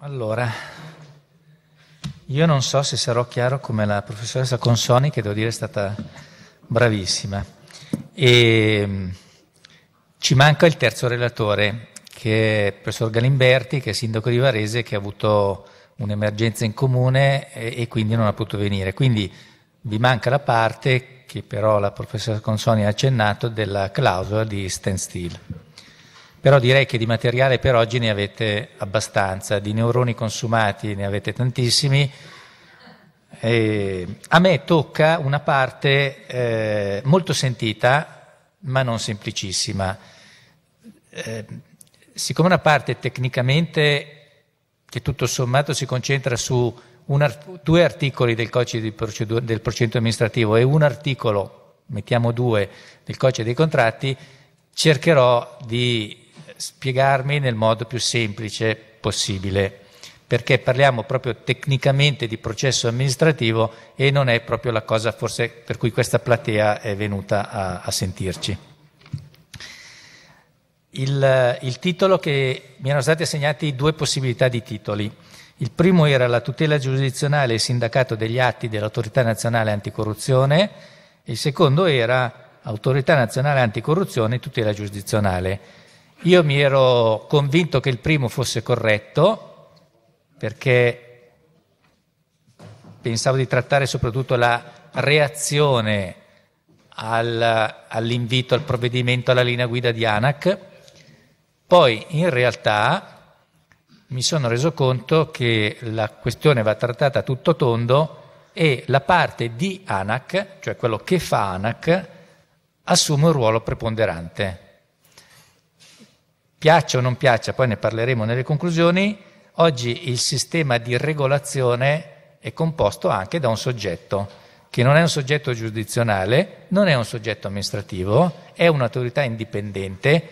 Allora, io non so se sarò chiaro come la professoressa Consoni, che devo dire è stata bravissima. E, ehm, ci manca il terzo relatore, che è il professor Galimberti, che è sindaco di Varese, che ha avuto un'emergenza in comune e, e quindi non ha potuto venire. Quindi vi manca la parte che però la professoressa Consoni ha accennato della clausola di standstill. Però direi che di materiale per oggi ne avete abbastanza, di neuroni consumati ne avete tantissimi. E a me tocca una parte eh, molto sentita, ma non semplicissima. Eh, siccome una parte tecnicamente, che tutto sommato si concentra su art- due articoli del codice procedur- del procedimento amministrativo e un articolo, mettiamo due, del codice dei contratti, cercherò di spiegarmi nel modo più semplice possibile, perché parliamo proprio tecnicamente di processo amministrativo e non è proprio la cosa forse per cui questa platea è venuta a, a sentirci. Il, il titolo che mi erano stati assegnati due possibilità di titoli. Il primo era la tutela giurisdizionale e sindacato degli atti dell'autorità nazionale anticorruzione, il secondo era Autorità Nazionale Anticorruzione e Tutela Giurisdizionale. Io mi ero convinto che il primo fosse corretto perché pensavo di trattare soprattutto la reazione al, all'invito, al provvedimento, alla linea guida di ANAC. Poi in realtà mi sono reso conto che la questione va trattata tutto tondo e la parte di ANAC, cioè quello che fa ANAC, assume un ruolo preponderante. Piaccia o non piaccia, poi ne parleremo nelle conclusioni, oggi il sistema di regolazione è composto anche da un soggetto, che non è un soggetto giudizionale, non è un soggetto amministrativo, è un'autorità indipendente.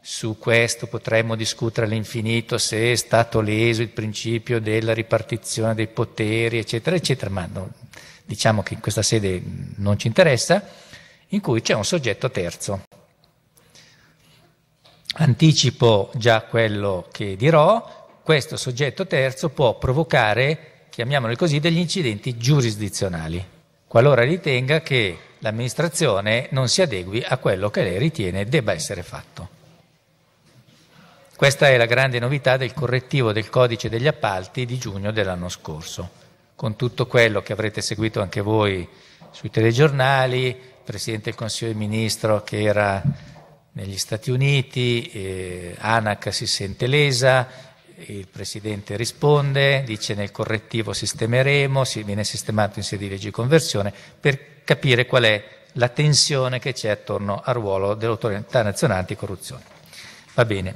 Su questo potremmo discutere all'infinito se è stato leso il principio della ripartizione dei poteri, eccetera, eccetera, ma no, diciamo che in questa sede non ci interessa, in cui c'è un soggetto terzo anticipo già quello che dirò, questo soggetto terzo può provocare, chiamiamolo così, degli incidenti giurisdizionali, qualora ritenga che l'amministrazione non si adegui a quello che lei ritiene debba essere fatto. Questa è la grande novità del correttivo del codice degli appalti di giugno dell'anno scorso, con tutto quello che avrete seguito anche voi sui telegiornali, il Presidente del Consiglio dei Ministro che era negli Stati Uniti, eh, ANAC si sente lesa, il Presidente risponde, dice nel correttivo sistemeremo, si viene sistemato in sede di legge di conversione per capire qual è la tensione che c'è attorno al ruolo dell'autorità nazionale anticorruzione. Va bene.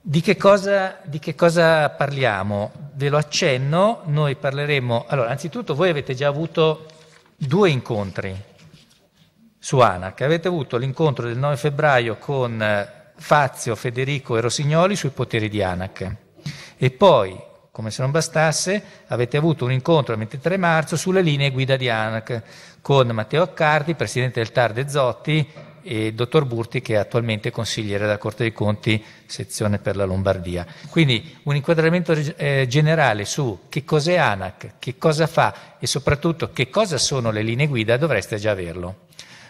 Di che, cosa, di che cosa parliamo? Ve lo accenno, noi parleremo... Allora, anzitutto voi avete già avuto due incontri su ANAC. Avete avuto l'incontro del 9 febbraio con eh, Fazio, Federico e Rossignoli sui poteri di ANAC. E poi, come se non bastasse, avete avuto un incontro il 23 marzo sulle linee guida di ANAC con Matteo Accardi, presidente del TAR De Zotti e il dottor Burti che è attualmente consigliere della Corte dei Conti sezione per la Lombardia. Quindi un inquadramento eh, generale su che cos'è ANAC, che cosa fa e soprattutto che cosa sono le linee guida dovreste già averlo.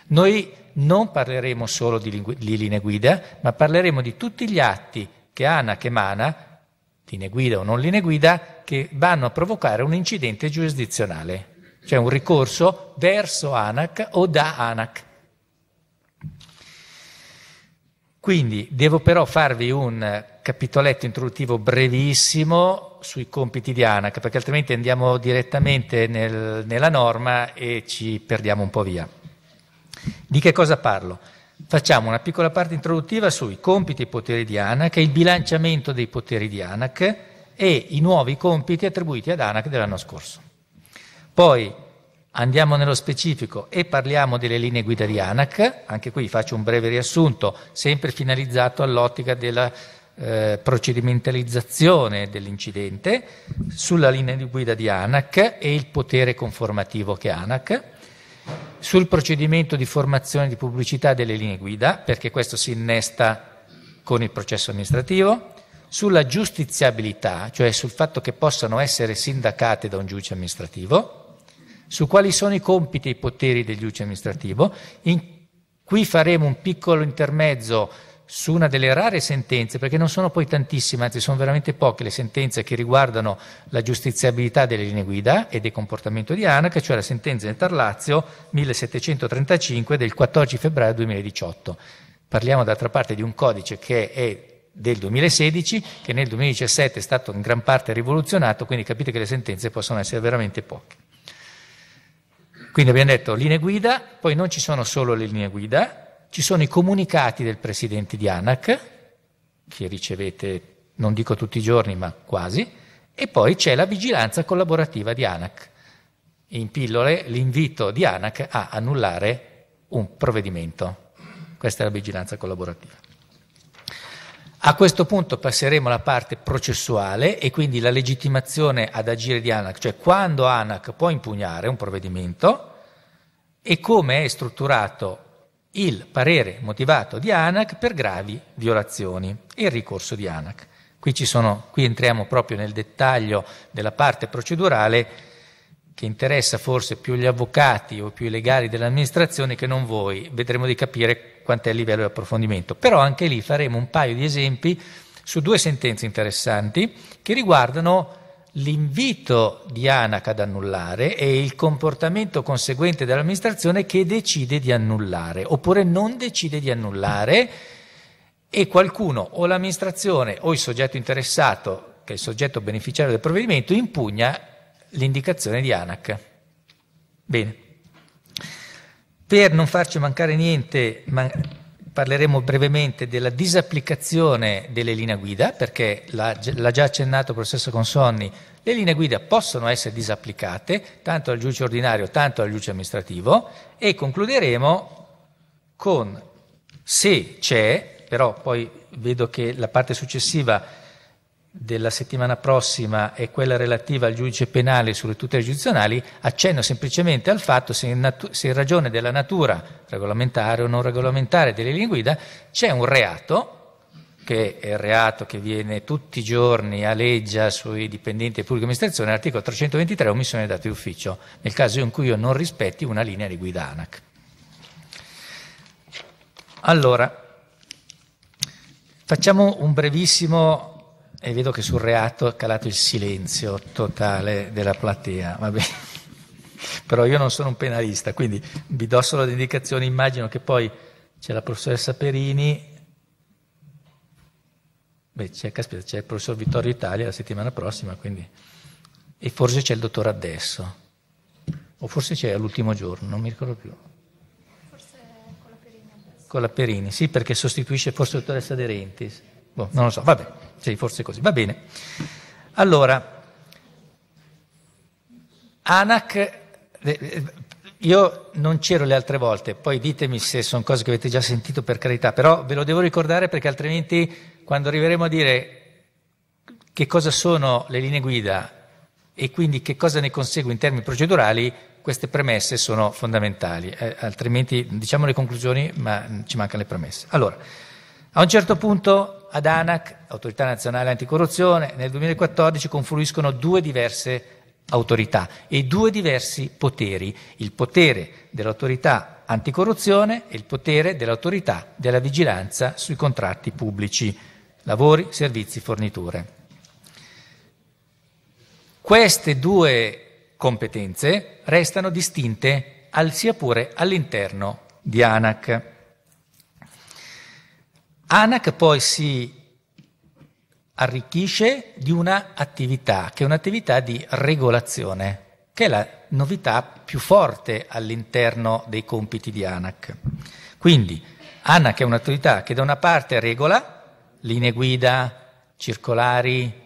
Noi non parleremo solo di, lingu- di linee guida, ma parleremo di tutti gli atti che ANAC emana, linee guida o non linee guida, che vanno a provocare un incidente giurisdizionale, cioè un ricorso verso ANAC o da ANAC. Quindi devo però farvi un capitoletto introduttivo brevissimo sui compiti di ANAC, perché altrimenti andiamo direttamente nel, nella norma e ci perdiamo un po' via. Di che cosa parlo? Facciamo una piccola parte introduttiva sui compiti e poteri di ANAC, il bilanciamento dei poteri di ANAC e i nuovi compiti attribuiti ad ANAC dell'anno scorso. Poi andiamo nello specifico e parliamo delle linee guida di ANAC, anche qui faccio un breve riassunto, sempre finalizzato all'ottica della eh, procedimentalizzazione dell'incidente, sulla linea di guida di ANAC e il potere conformativo che ANAC sul procedimento di formazione di pubblicità delle linee guida, perché questo si innesta con il processo amministrativo, sulla giustiziabilità, cioè sul fatto che possano essere sindacate da un giudice amministrativo, su quali sono i compiti e i poteri del giudice amministrativo. In, qui faremo un piccolo intermezzo su una delle rare sentenze, perché non sono poi tantissime, anzi sono veramente poche le sentenze che riguardano la giustiziabilità delle linee guida e del comportamento di ANAC, cioè la sentenza del Tarlazio 1735 del 14 febbraio 2018. Parliamo d'altra parte di un codice che è del 2016, che nel 2017 è stato in gran parte rivoluzionato, quindi capite che le sentenze possono essere veramente poche. Quindi abbiamo detto linee guida, poi non ci sono solo le linee guida, ci sono i comunicati del presidente di ANAC, che ricevete non dico tutti i giorni, ma quasi, e poi c'è la vigilanza collaborativa di ANAC. In pillole l'invito di ANAC a annullare un provvedimento. Questa è la vigilanza collaborativa. A questo punto passeremo alla parte processuale e quindi la legittimazione ad agire di ANAC, cioè quando ANAC può impugnare un provvedimento e come è strutturato il parere motivato di ANAC per gravi violazioni e il ricorso di ANAC. Qui, sono, qui entriamo proprio nel dettaglio della parte procedurale che interessa forse più gli avvocati o più i legali dell'amministrazione che non voi. Vedremo di capire quant'è il livello di approfondimento. Però anche lì faremo un paio di esempi su due sentenze interessanti che riguardano l'invito di ANAC ad annullare e il comportamento conseguente dell'amministrazione che decide di annullare oppure non decide di annullare e qualcuno o l'amministrazione o il soggetto interessato, che è il soggetto beneficiario del provvedimento, impugna l'indicazione di ANAC. Bene. Per non farci mancare niente, man- parleremo brevemente della disapplicazione delle linee guida, perché l'ha già accennato il professor Consonni, le linee guida possono essere disapplicate tanto al giudice ordinario, tanto al giudice amministrativo e concluderemo con se c'è, però poi vedo che la parte successiva della settimana prossima e quella relativa al giudice penale sulle tutele giudizionali, accenno semplicemente al fatto se in, natu- se in ragione della natura regolamentare o non regolamentare delle linee guida c'è un reato, che è il reato che viene tutti i giorni a legge sui dipendenti e pubblica amministrazione, l'articolo 323 omissione dei dati d'ufficio, nel caso in cui io non rispetti una linea di guida ANAC. Allora, facciamo un brevissimo e vedo che sul reato è calato il silenzio totale della platea, va Però io non sono un penalista, quindi vi do solo le indicazioni, immagino che poi c'è la professoressa Perini, beh, c'è, caspita, c'è il professor Vittorio Italia la settimana prossima, quindi... e forse c'è il dottor adesso, o forse c'è l'ultimo giorno, non mi ricordo più. Forse con la Perini adesso. Con la Perini, sì, perché sostituisce forse la dottoressa De Rentis. Boh, non lo so, vabbè. Sì, forse così, va bene. Allora, ANAC, eh, eh, io non c'ero le altre volte, poi ditemi se sono cose che avete già sentito per carità, però ve lo devo ricordare perché altrimenti quando arriveremo a dire che cosa sono le linee guida e quindi che cosa ne consegue in termini procedurali, queste premesse sono fondamentali, eh, altrimenti diciamo le conclusioni ma ci mancano le premesse. Allora, a un certo punto ad ANAC, Autorità Nazionale Anticorruzione, nel 2014 confluiscono due diverse autorità e due diversi poteri, il potere dell'autorità anticorruzione e il potere dell'autorità della vigilanza sui contratti pubblici, lavori, servizi, forniture. Queste due competenze restano distinte al, sia pure all'interno di ANAC. ANAC poi si arricchisce di un'attività che è un'attività di regolazione, che è la novità più forte all'interno dei compiti di ANAC. Quindi ANAC è un'attività che da una parte regola linee guida, circolari,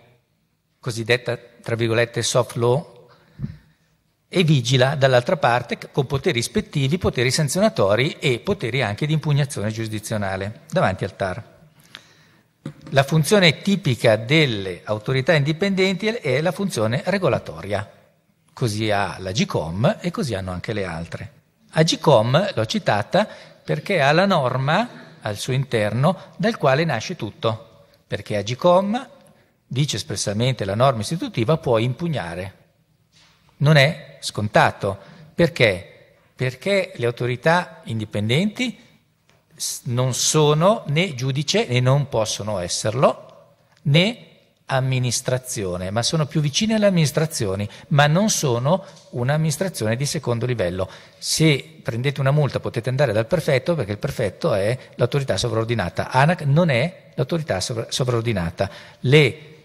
cosiddetta tra virgolette soft law, e vigila dall'altra parte con poteri ispettivi, poteri sanzionatori e poteri anche di impugnazione giurisdizionale davanti al TAR. La funzione tipica delle autorità indipendenti è la funzione regolatoria, così ha la GCOM e così hanno anche le altre. A GCOM l'ho citata perché ha la norma al suo interno dal quale nasce tutto, perché a GCOM dice espressamente la norma istitutiva può impugnare non è scontato. Perché? Perché le autorità indipendenti non sono né giudice e non possono esserlo, né amministrazione, ma sono più vicine alle amministrazioni, ma non sono un'amministrazione di secondo livello. Se prendete una multa potete andare dal prefetto perché il prefetto è l'autorità sovraordinata, ANAC non è l'autorità sovra- sovraordinata. Le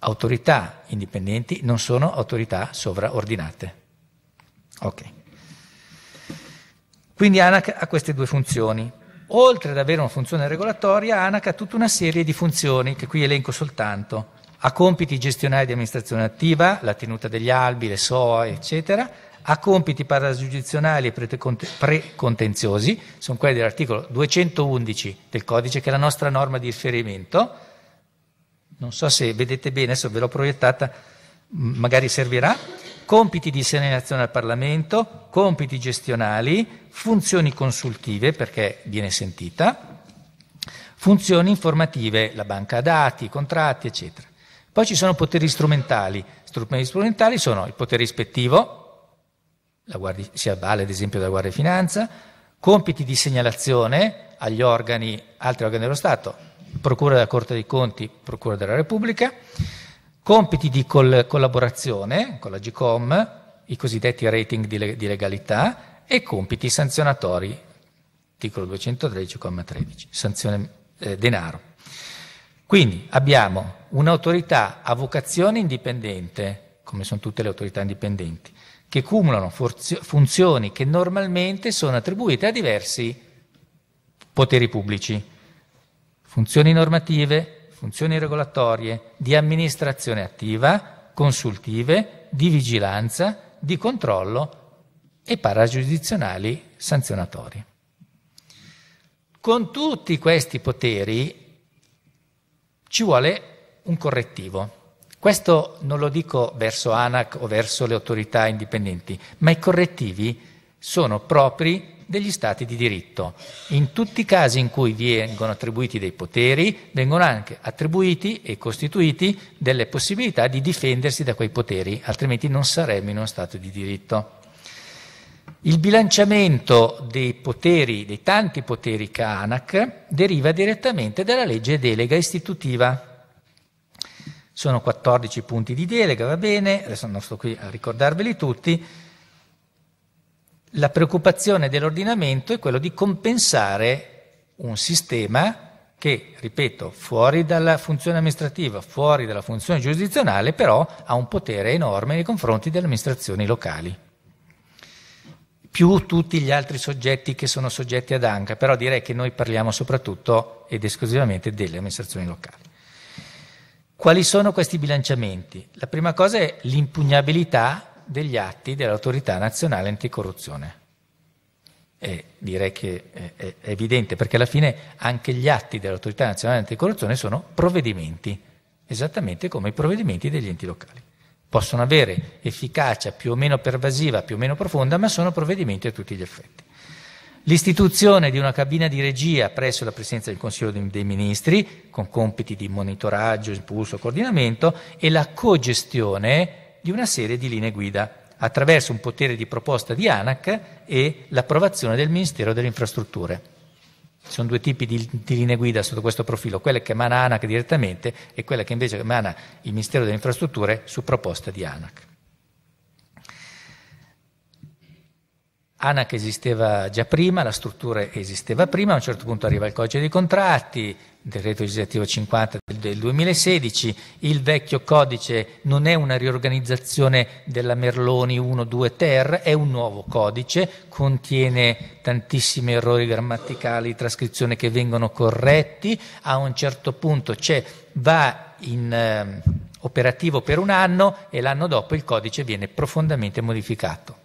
autorità indipendenti non sono autorità sovraordinate. Ok. Quindi ANAC ha queste due funzioni. Oltre ad avere una funzione regolatoria, ANAC ha tutta una serie di funzioni che qui elenco soltanto. Ha compiti gestionali di amministrazione attiva, la tenuta degli albi, le SOE, eccetera. Ha compiti paragiudizionali e precontenziosi, sono quelli dell'articolo 211 del codice, che è la nostra norma di riferimento non so se vedete bene, adesso ve l'ho proiettata, magari servirà, compiti di segnalazione al Parlamento, compiti gestionali, funzioni consultive, perché viene sentita, funzioni informative, la banca dati, i contratti, eccetera. Poi ci sono poteri strumentali, strumenti strumentali sono il potere ispettivo, guardia, si avvale ad esempio della Guardia di Finanza, compiti di segnalazione agli organi, altri organi dello Stato, Procura della Corte dei Conti, Procura della Repubblica, compiti di col- collaborazione con la GCOM, i cosiddetti rating di, le- di legalità e compiti sanzionatori, articolo 213,13, sanzione eh, denaro. Quindi abbiamo un'autorità a vocazione indipendente, come sono tutte le autorità indipendenti, che cumulano forzio- funzioni che normalmente sono attribuite a diversi poteri pubblici funzioni normative, funzioni regolatorie, di amministrazione attiva, consultive, di vigilanza, di controllo e paragiudizionali sanzionatori. Con tutti questi poteri ci vuole un correttivo. Questo non lo dico verso ANAC o verso le autorità indipendenti, ma i correttivi sono propri degli stati di diritto. In tutti i casi in cui vengono attribuiti dei poteri, vengono anche attribuiti e costituiti delle possibilità di difendersi da quei poteri, altrimenti non saremmo in uno stato di diritto. Il bilanciamento dei poteri, dei tanti poteri che ha ANAC, deriva direttamente dalla legge delega istitutiva sono 14 punti di delega, va bene, adesso non sto qui a ricordarveli tutti, la preoccupazione dell'ordinamento è quella di compensare un sistema che, ripeto, fuori dalla funzione amministrativa, fuori dalla funzione giurisdizionale, però ha un potere enorme nei confronti delle amministrazioni locali. Più tutti gli altri soggetti che sono soggetti ad ANCA, però direi che noi parliamo soprattutto ed esclusivamente delle amministrazioni locali. Quali sono questi bilanciamenti? La prima cosa è l'impugnabilità degli atti dell'autorità nazionale anticorruzione. E direi che è evidente perché alla fine anche gli atti dell'autorità nazionale anticorruzione sono provvedimenti, esattamente come i provvedimenti degli enti locali. Possono avere efficacia più o meno pervasiva, più o meno profonda, ma sono provvedimenti a tutti gli effetti. L'istituzione di una cabina di regia presso la Presidenza del Consiglio dei Ministri, con compiti di monitoraggio, impulso, coordinamento, e la cogestione di una serie di linee guida attraverso un potere di proposta di ANAC e l'approvazione del Ministero delle Infrastrutture. Ci sono due tipi di, di, linee guida sotto questo profilo, quella che emana ANAC direttamente e quella che invece emana il Ministero delle Infrastrutture su proposta di ANAC. ANAC esisteva già prima, la struttura esisteva prima, a un certo punto arriva il codice dei contratti, del decreto legislativo 50 del 2016, il vecchio codice non è una riorganizzazione della Merloni 1, 2 ter, è un nuovo codice, contiene tantissimi errori grammaticali, trascrizione che vengono corretti, a un certo punto c'è, va in eh, operativo per un anno e l'anno dopo il codice viene profondamente modificato.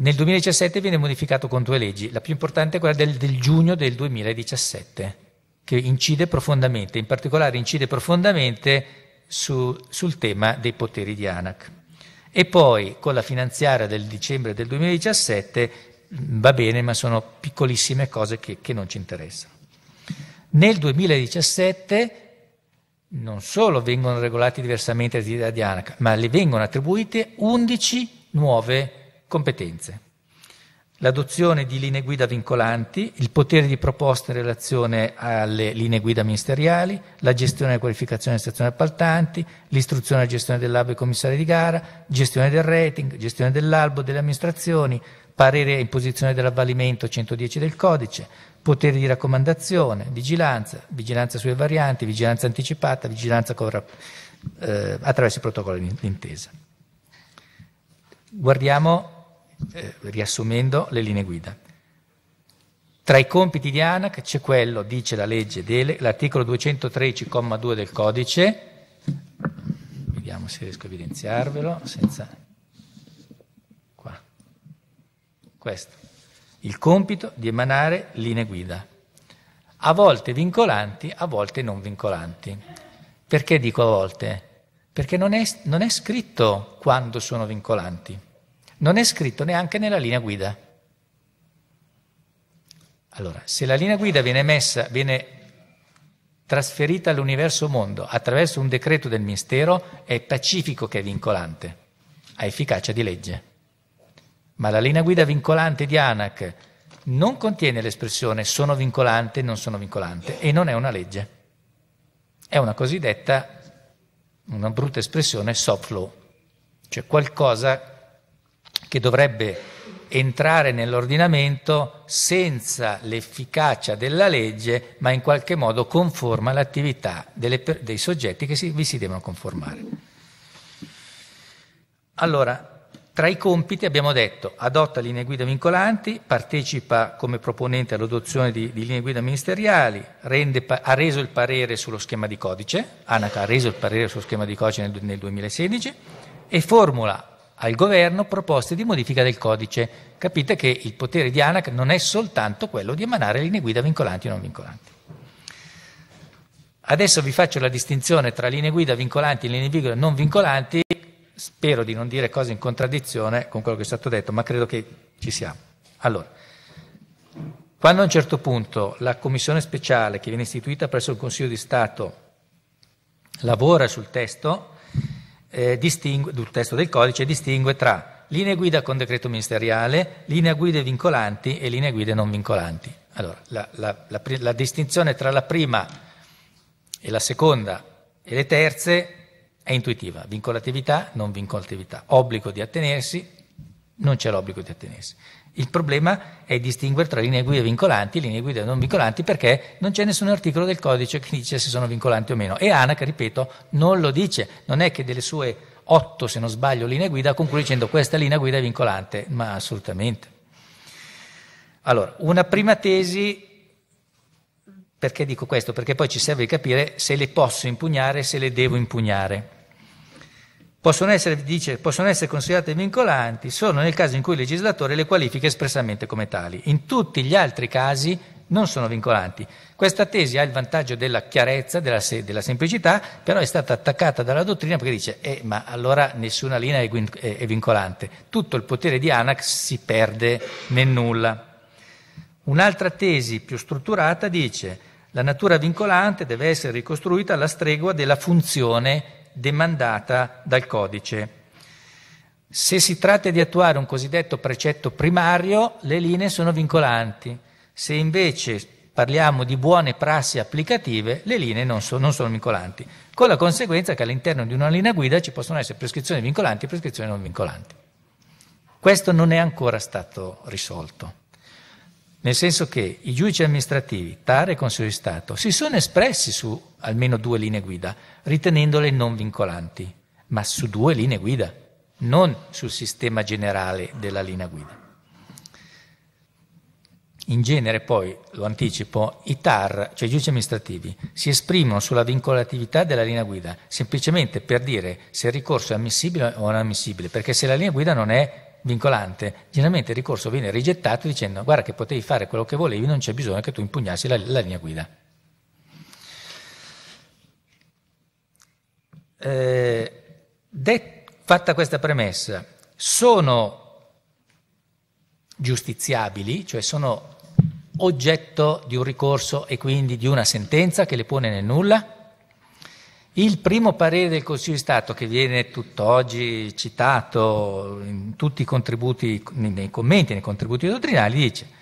Nel 2017 viene modificato con due leggi, la più importante è quella del, del giugno del 2017, che incide profondamente, in particolare incide profondamente su, sul tema dei poteri di ANAC. E poi con la finanziaria del dicembre del 2017 va bene, ma sono piccolissime cose che, che non ci interessano. Nel 2017 non solo vengono regolati diversamente le attività di ANAC, ma le vengono attribuite 11 nuove Competenze. L'adozione di linee guida vincolanti, il potere di proposta in relazione alle linee guida ministeriali, la gestione e qualificazione delle stazioni appaltanti, l'istruzione e gestione dell'albo e commissari di gara, gestione del rating, gestione dell'albo delle amministrazioni, parere e imposizione dell'avvalimento 110 del codice, potere di raccomandazione, vigilanza, vigilanza sulle varianti, vigilanza anticipata, vigilanza con, eh, attraverso i protocolli d'intesa. Guardiamo eh, riassumendo le linee guida. Tra i compiti di ANAC c'è quello, dice la legge, l'articolo 213,2 del codice, vediamo se riesco a evidenziarvelo, senza... qua, questo, il compito di emanare linee guida, a volte vincolanti, a volte non vincolanti. Perché dico a volte? Perché non è, non è scritto quando sono vincolanti non è scritto neanche nella linea guida. Allora, se la linea guida viene messa, viene trasferita all'universo mondo attraverso un decreto del Ministero, è pacifico che è vincolante, ha efficacia di legge. Ma la linea guida vincolante di ANAC non contiene l'espressione sono vincolante, non sono vincolante e non è una legge. È una cosiddetta, una brutta espressione, soft law, cioè qualcosa che dovrebbe entrare nell'ordinamento senza l'efficacia della legge, ma in qualche modo conforma l'attività dei soggetti che si, vi si devono conformare. Allora, tra i compiti abbiamo detto adotta linee guida vincolanti, partecipa come proponente all'adozione di, di linee guida ministeriali, rende, ha reso il parere sullo schema di codice, ANAC ha reso il parere sullo schema di codice nel, nel 2016 e formula al governo proposte di modifica del codice. Capite che il potere di ANAC non è soltanto quello di emanare linee guida vincolanti o non vincolanti. Adesso vi faccio la distinzione tra linee guida vincolanti e linee guida non vincolanti. Spero di non dire cose in contraddizione con quello che è stato detto, ma credo che ci siamo. Allora, quando a un certo punto la commissione speciale che viene istituita presso il Consiglio di Stato lavora sul testo, eh, distingue, il testo del codice distingue tra linee guida con decreto ministeriale, linee guida vincolanti e linee guida non vincolanti. Allora, la, la, la, la distinzione tra la prima e la seconda e le terze è intuitiva, vincolatività, non vincolatività, obbligo di attenersi, non c'è l'obbligo di attenersi. Il problema è distinguere tra linee guida vincolanti e linee guida non vincolanti perché non c'è nessun articolo del codice che dice se sono vincolanti o meno. E ANAC, ripeto, non lo dice. Non è che delle sue otto, se non sbaglio, linee guida conclude dicendo questa linea guida è vincolante, ma assolutamente. Allora, una prima tesi, perché dico questo? Perché poi ci serve capire se le posso impugnare e se le devo impugnare possono essere, dice, possono essere considerate vincolanti solo nel caso in cui il legislatore le qualifica espressamente come tali. In tutti gli altri casi non sono vincolanti. Questa tesi ha il vantaggio della chiarezza, della, se- della semplicità, però è stata attaccata dalla dottrina perché dice eh, ma allora nessuna linea è, vincolante, tutto il potere di ANAC si perde nel nulla. Un'altra tesi più strutturata dice la natura vincolante deve essere ricostruita alla stregua della funzione vincolante demandata dal codice. Se si tratta di attuare un cosiddetto precetto primario, le linee sono vincolanti. Se invece parliamo di buone prassi applicative, le linee non, so, non sono vincolanti, con la conseguenza che all'interno di una linea guida ci possono essere prescrizioni vincolanti e prescrizioni non vincolanti. Questo non è ancora stato risolto, nel senso che i giudici amministrativi, TAR e Consiglio di Stato, si sono espressi su almeno due linee guida, ritenendole non vincolanti, ma su due linee guida, non sul sistema generale della linea guida. In genere poi, lo anticipo, i TAR, cioè i giudici amministrativi, si esprimono sulla vincolatività della linea guida, semplicemente per dire se il ricorso è ammissibile o non ammissibile, perché se la linea guida non è vincolante, generalmente il ricorso viene rigettato dicendo guarda che potevi fare quello che volevi, non c'è bisogno che tu impugnassi la, la linea guida. eh, det, fatta questa premessa, sono giustiziabili, cioè sono oggetto di un ricorso e quindi di una sentenza che le pone nel nulla? Il primo parere del Consiglio di Stato, che viene tutt'oggi citato in tutti i contributi, nei commenti, nei contributi dottrinali, dice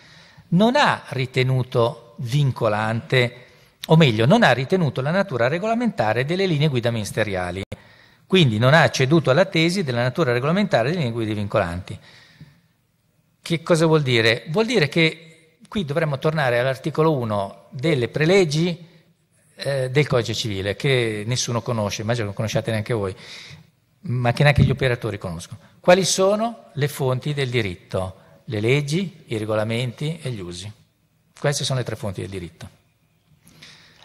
non ha ritenuto vincolante o meglio, non ha ritenuto la natura regolamentare delle linee guida ministeriali, quindi non ha ceduto alla tesi della natura regolamentare delle linee guida vincolanti. Che cosa vuol dire? Vuol dire che qui dovremmo tornare all'articolo 1 delle preleggi eh, del codice civile, che nessuno conosce, immagino non conosciate neanche voi, ma che neanche gli operatori conoscono. Quali sono le fonti del diritto? Le leggi, i regolamenti e gli usi. Queste sono le tre fonti del diritto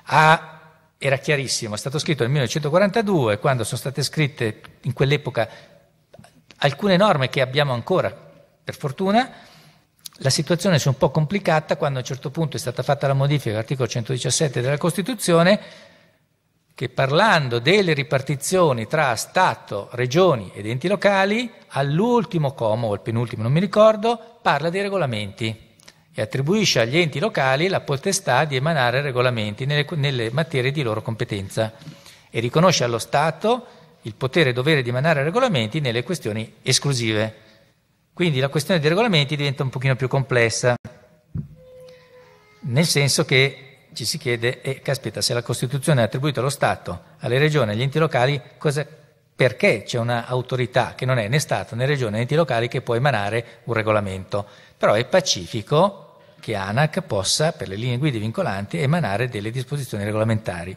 ha, era chiarissimo, è stato scritto nel 1942, quando sono state scritte in quell'epoca alcune norme che abbiamo ancora, per fortuna, la situazione si è un po' complicata quando a un certo punto è stata fatta la modifica dell'articolo 117 della Costituzione che parlando delle ripartizioni tra Stato, regioni ed enti locali, all'ultimo comma o al penultimo, non mi ricordo, parla dei regolamenti e attribuisce agli enti locali la potestà di emanare regolamenti nelle, nelle materie di loro competenza e riconosce allo Stato il potere e dovere di emanare regolamenti nelle questioni esclusive. Quindi la questione dei regolamenti diventa un pochino più complessa, nel senso che ci si chiede, eh, caspita, se la Costituzione è attribuita allo Stato, alle regioni, agli enti locali, cosa, perché c'è un'autorità che non è né Stato né regione né enti locali che può emanare un regolamento? Però è pacifico che ANAC possa, per le linee guida vincolanti, emanare delle disposizioni regolamentari.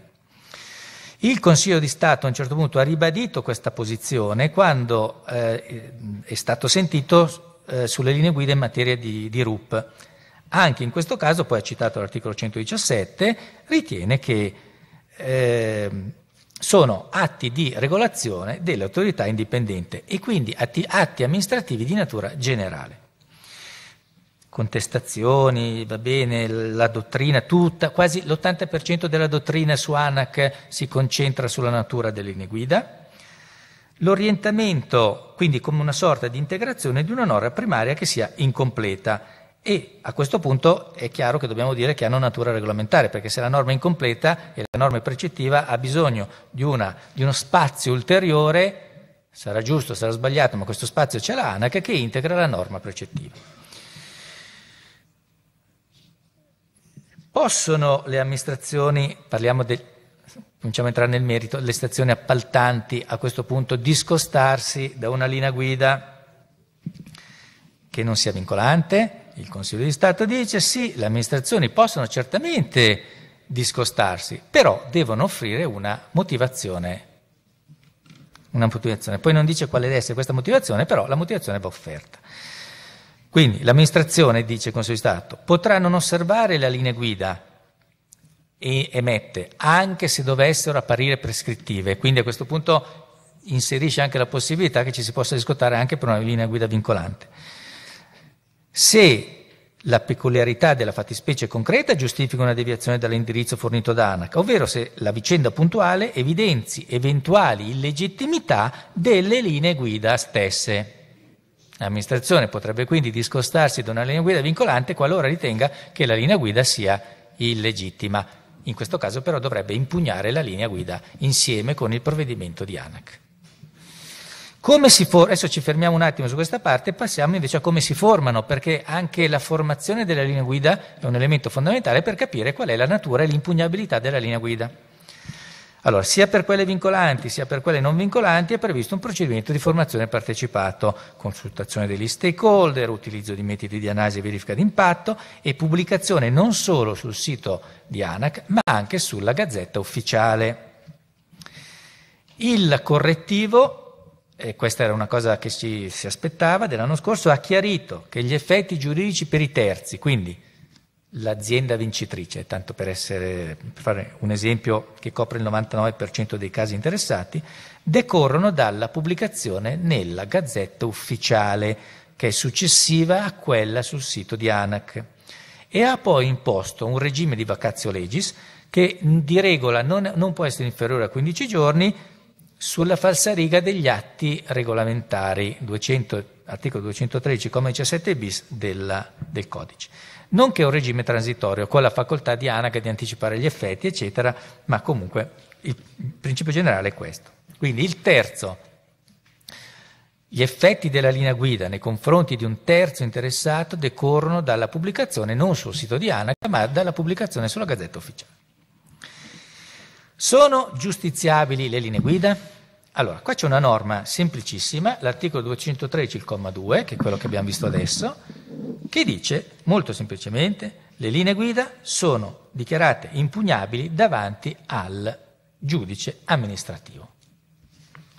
Il Consiglio di Stato a un certo punto ha ribadito questa posizione quando eh, è stato sentito eh, sulle linee guida in materia di, di RUP. Anche in questo caso, poi ha citato l'articolo 117, ritiene che eh, sono atti di regolazione delle autorità indipendenti e quindi atti, atti amministrativi di natura generale contestazioni, va bene, la dottrina, tutta, quasi l'80% della dottrina su Anak si concentra sulla natura delle linee guida. L'orientamento, quindi come una sorta di integrazione di una norma primaria che sia incompleta e a questo punto è chiaro che dobbiamo dire che hanno natura regolamentare, perché se la norma è incompleta e la norma è precettiva ha bisogno di, una, di uno spazio ulteriore, sarà giusto, sarà sbagliato, ma questo spazio ce l'ha ANAC che integra la norma precettiva. Possono le amministrazioni, parliamo del, cominciamo a entrare nel merito, le stazioni appaltanti a questo punto discostarsi da una linea guida che non sia vincolante? Il Consiglio di Stato dice sì, le amministrazioni possono certamente discostarsi, però devono offrire una motivazione. Una motivazione. Poi non dice quale deve essere questa motivazione, però la motivazione va offerta. Quindi l'amministrazione, dice il Consiglio di Stato, potrà non osservare la linea guida e emette, anche se dovessero apparire prescrittive. Quindi a questo punto inserisce anche la possibilità che ci si possa discutare anche per una linea guida vincolante. Se la peculiarità della fattispecie concreta giustifica una deviazione dall'indirizzo fornito da ANAC, ovvero se la vicenda puntuale evidenzi eventuali illegittimità delle linee guida stesse. L'amministrazione potrebbe quindi discostarsi da una linea guida vincolante qualora ritenga che la linea guida sia illegittima. In questo caso però dovrebbe impugnare la linea guida insieme con il provvedimento di ANAC. For- adesso ci fermiamo un attimo su questa parte e passiamo invece a come si formano, perché anche la formazione della linea guida è un elemento fondamentale per capire qual è la natura e l'impugnabilità della linea guida. Allora, sia per quelle vincolanti sia per quelle non vincolanti è previsto un procedimento di formazione partecipato, consultazione degli stakeholder, utilizzo di metodi di analisi e verifica d'impatto e pubblicazione non solo sul sito di ANAC, ma anche sulla gazzetta ufficiale. Il correttivo e questa era una cosa che ci, si aspettava dell'anno scorso, ha chiarito che gli effetti giuridici per i terzi, quindi l'azienda vincitrice, tanto per, essere, per fare un esempio che copre il 99% dei casi interessati, decorrono dalla pubblicazione nella Gazzetta Ufficiale, che è successiva a quella sul sito di ANAC, e ha poi imposto un regime di vacatio legis che di regola non, non può essere inferiore a 15 giorni sulla falsariga degli atti regolamentari, 200, articolo 213, bis della, del codice nonché un regime transitorio con la facoltà di Anaga di anticipare gli effetti, eccetera, ma comunque il principio generale è questo. Quindi il terzo, gli effetti della linea guida nei confronti di un terzo interessato decorrono dalla pubblicazione non sul sito di Anaga, ma dalla pubblicazione sulla Gazzetta Ufficiale. Sono giustiziabili le linee guida? Allora, qua c'è una norma semplicissima, l'articolo 213, il comma 2, che è quello che abbiamo visto adesso, che dice molto semplicemente le linee guida sono dichiarate impugnabili davanti al giudice amministrativo.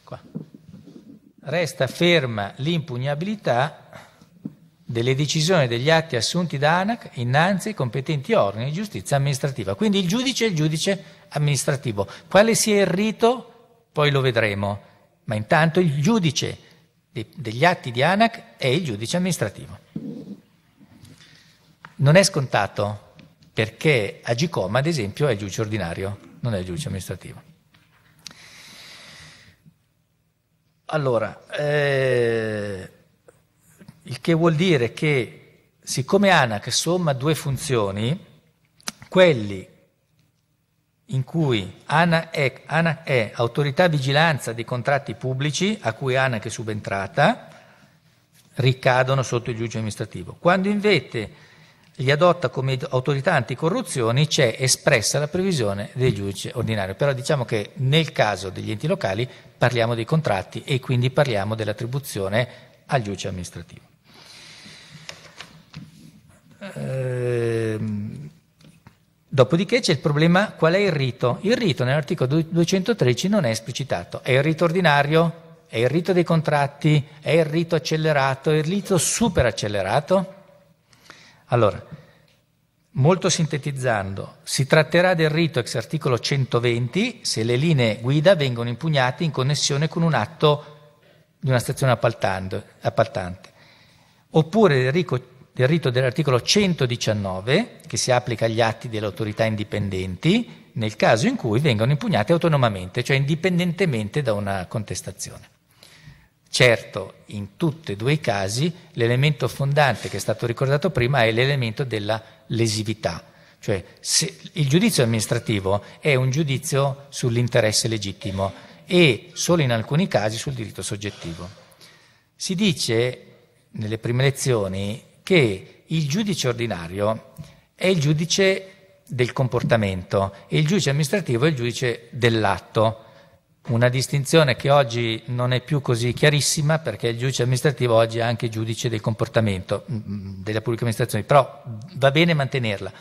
Qua. Resta ferma l'impugnabilità delle decisioni e degli atti assunti da ANAC innanzi ai competenti organi di giustizia amministrativa. Quindi il giudice è il giudice amministrativo. Quale sia il rito? poi lo vedremo, ma intanto il giudice degli atti di ANAC è il giudice amministrativo. Non è scontato perché Agicoma, ad esempio, è il giudice ordinario, non è il giudice amministrativo. Allora, eh, il che vuol dire che siccome ANAC somma due funzioni, quelli in cui ANA è, ANA è autorità vigilanza dei contratti pubblici a cui ANA è subentrata, ricadono sotto il giudice amministrativo. Quando invece li adotta come autorità anticorruzione c'è espressa la previsione del giudice ordinario, però diciamo che nel caso degli enti locali parliamo dei contratti e quindi parliamo dell'attribuzione al giudice amministrativo. Ehm, Dopodiché c'è il problema qual è il rito. Il rito nell'articolo 213 non è esplicitato. È il rito ordinario? È il rito dei contratti? È il rito accelerato? È il rito super accelerato? Allora, molto sintetizzando, si tratterà del rito ex articolo 120 se le linee guida vengono impugnate in connessione con un atto di una stazione appaltante, oppure del rito del rito dell'articolo 119 che si applica agli atti delle autorità indipendenti nel caso in cui vengano impugnati autonomamente, cioè indipendentemente da una contestazione. Certo, in tutti e due i casi l'elemento fondante che è stato ricordato prima è l'elemento della lesività, cioè il giudizio amministrativo è un giudizio sull'interesse legittimo e solo in alcuni casi sul diritto soggettivo. Si dice nelle prime lezioni che il giudice ordinario è il giudice del comportamento e il giudice amministrativo è il giudice dell'atto. Una distinzione che oggi non è più così chiarissima perché il giudice amministrativo oggi è anche giudice del comportamento mm, mm, della pubblica amministrazione, però va bene mantenerla.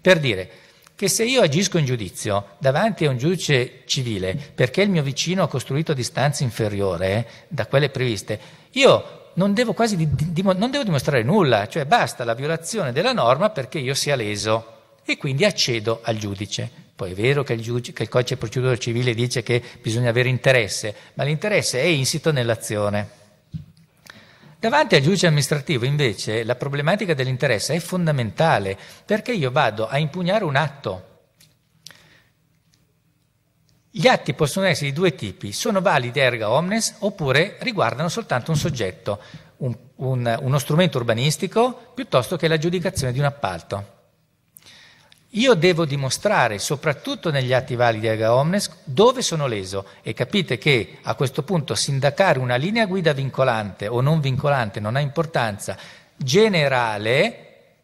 Per dire che se io agisco in giudizio davanti a un giudice civile perché il mio vicino ha costruito distanze inferiore da quelle previste, io non devo quasi di, di, non devo dimostrare nulla, cioè basta la violazione della norma perché io sia leso e quindi accedo al giudice. Poi è vero che il, giudice, che il codice di procedura civile dice che bisogna avere interesse, ma l'interesse è insito nell'azione. Davanti al giudice amministrativo invece la problematica dell'interesse è fondamentale perché io vado a impugnare un atto gli atti possono essere di due tipi, sono validi erga omnes oppure riguardano soltanto un soggetto, un, un, uno strumento urbanistico piuttosto che l'aggiudicazione di un appalto. Io devo dimostrare, soprattutto negli atti validi erga omnes, dove sono leso e capite che a questo punto sindacare una linea guida vincolante o non vincolante non ha importanza generale,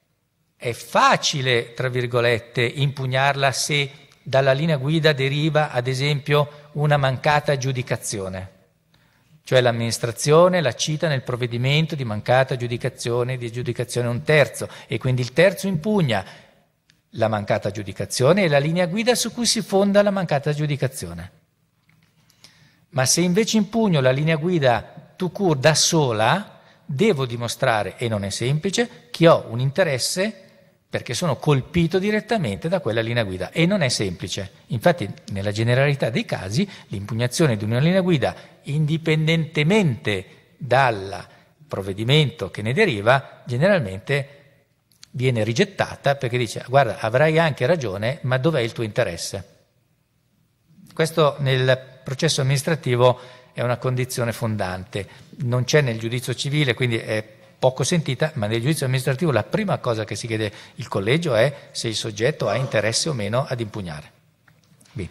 è facile, tra virgolette, impugnarla se dalla linea guida deriva ad esempio una mancata giudicazione, cioè l'amministrazione la cita nel provvedimento di mancata giudicazione di giudicazione un terzo e quindi il terzo impugna la mancata giudicazione e la linea guida su cui si fonda la mancata giudicazione. Ma se invece impugno la linea guida to cure da sola, devo dimostrare, e non è semplice, che ho un interesse perché sono colpito direttamente da quella linea guida e non è semplice. Infatti nella generalità dei casi l'impugnazione di una linea guida, indipendentemente dal provvedimento che ne deriva, generalmente viene rigettata perché dice guarda avrai anche ragione ma dov'è il tuo interesse? Questo nel processo amministrativo è una condizione fondante, non c'è nel giudizio civile, quindi è poco sentita, ma nel giudizio amministrativo la prima cosa che si chiede il collegio è se il soggetto ha interesse o meno ad impugnare. Bene.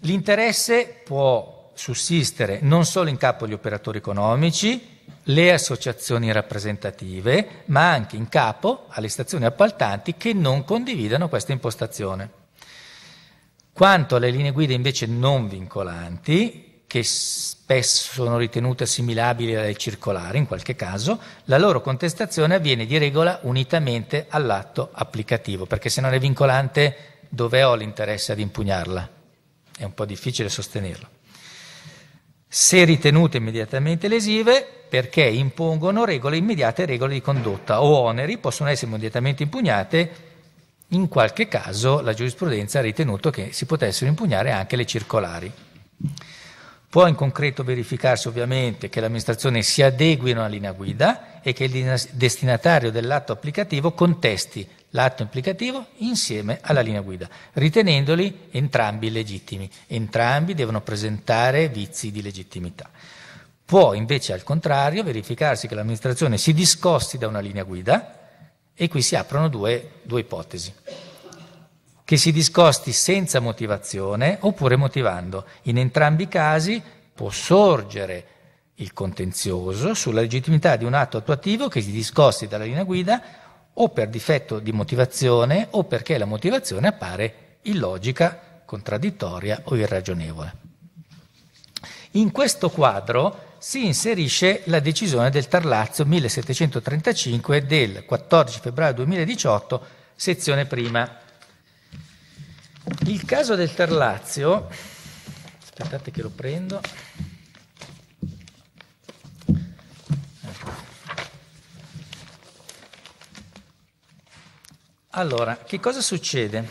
L'interesse può sussistere non solo in capo agli operatori economici, le associazioni rappresentative, ma anche in capo alle stazioni appaltanti che non condividano questa impostazione. Quanto alle linee guida invece non vincolanti, che spesso sono ritenute assimilabili alle circolari in qualche caso, la loro contestazione avviene di regola unitamente all'atto applicativo, perché se non è vincolante dove ho l'interesse ad impugnarla? È un po' difficile sostenerlo. Se ritenute immediatamente lesive, perché impongono regole immediate, regole di condotta o oneri, possono essere immediatamente impugnate, in qualche caso la giurisprudenza ha ritenuto che si potessero impugnare anche le circolari. Può in concreto verificarsi ovviamente che l'amministrazione si adegui a una linea guida e che il destinatario dell'atto applicativo contesti l'atto applicativo insieme alla linea guida, ritenendoli entrambi legittimi. Entrambi devono presentare vizi di legittimità. Può invece al contrario verificarsi che l'amministrazione si discosti da una linea guida e qui si aprono due, due ipotesi che si discosti senza motivazione oppure motivando. In entrambi i casi può sorgere il contenzioso sulla legittimità di un atto attuativo che si discosti dalla linea guida o per difetto di motivazione o perché la motivazione appare illogica, contraddittoria o irragionevole. In questo quadro si inserisce la decisione del Tarlazzo 1735 del 14 febbraio 2018, sezione prima il caso del Terlazio, aspettate che lo prendo. Allora, che cosa succede?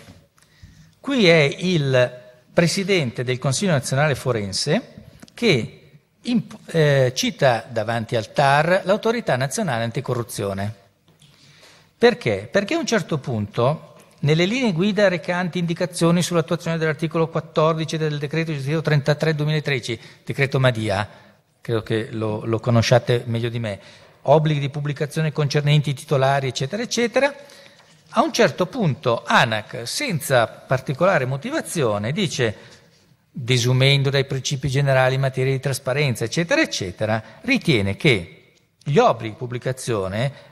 Qui è il presidente del Consiglio nazionale forense che imp- eh, cita davanti al TAR l'autorità nazionale anticorruzione. Perché? Perché a un certo punto nelle linee guida recanti indicazioni sull'attuazione dell'articolo 14 del decreto legislativo 33-2013, decreto Madia, credo che lo, lo conosciate meglio di me, obblighi di pubblicazione concernenti i titolari, eccetera, eccetera, a un certo punto ANAC, senza particolare motivazione, dice, desumendo dai principi generali in materia di trasparenza, eccetera, eccetera, ritiene che gli obblighi di pubblicazione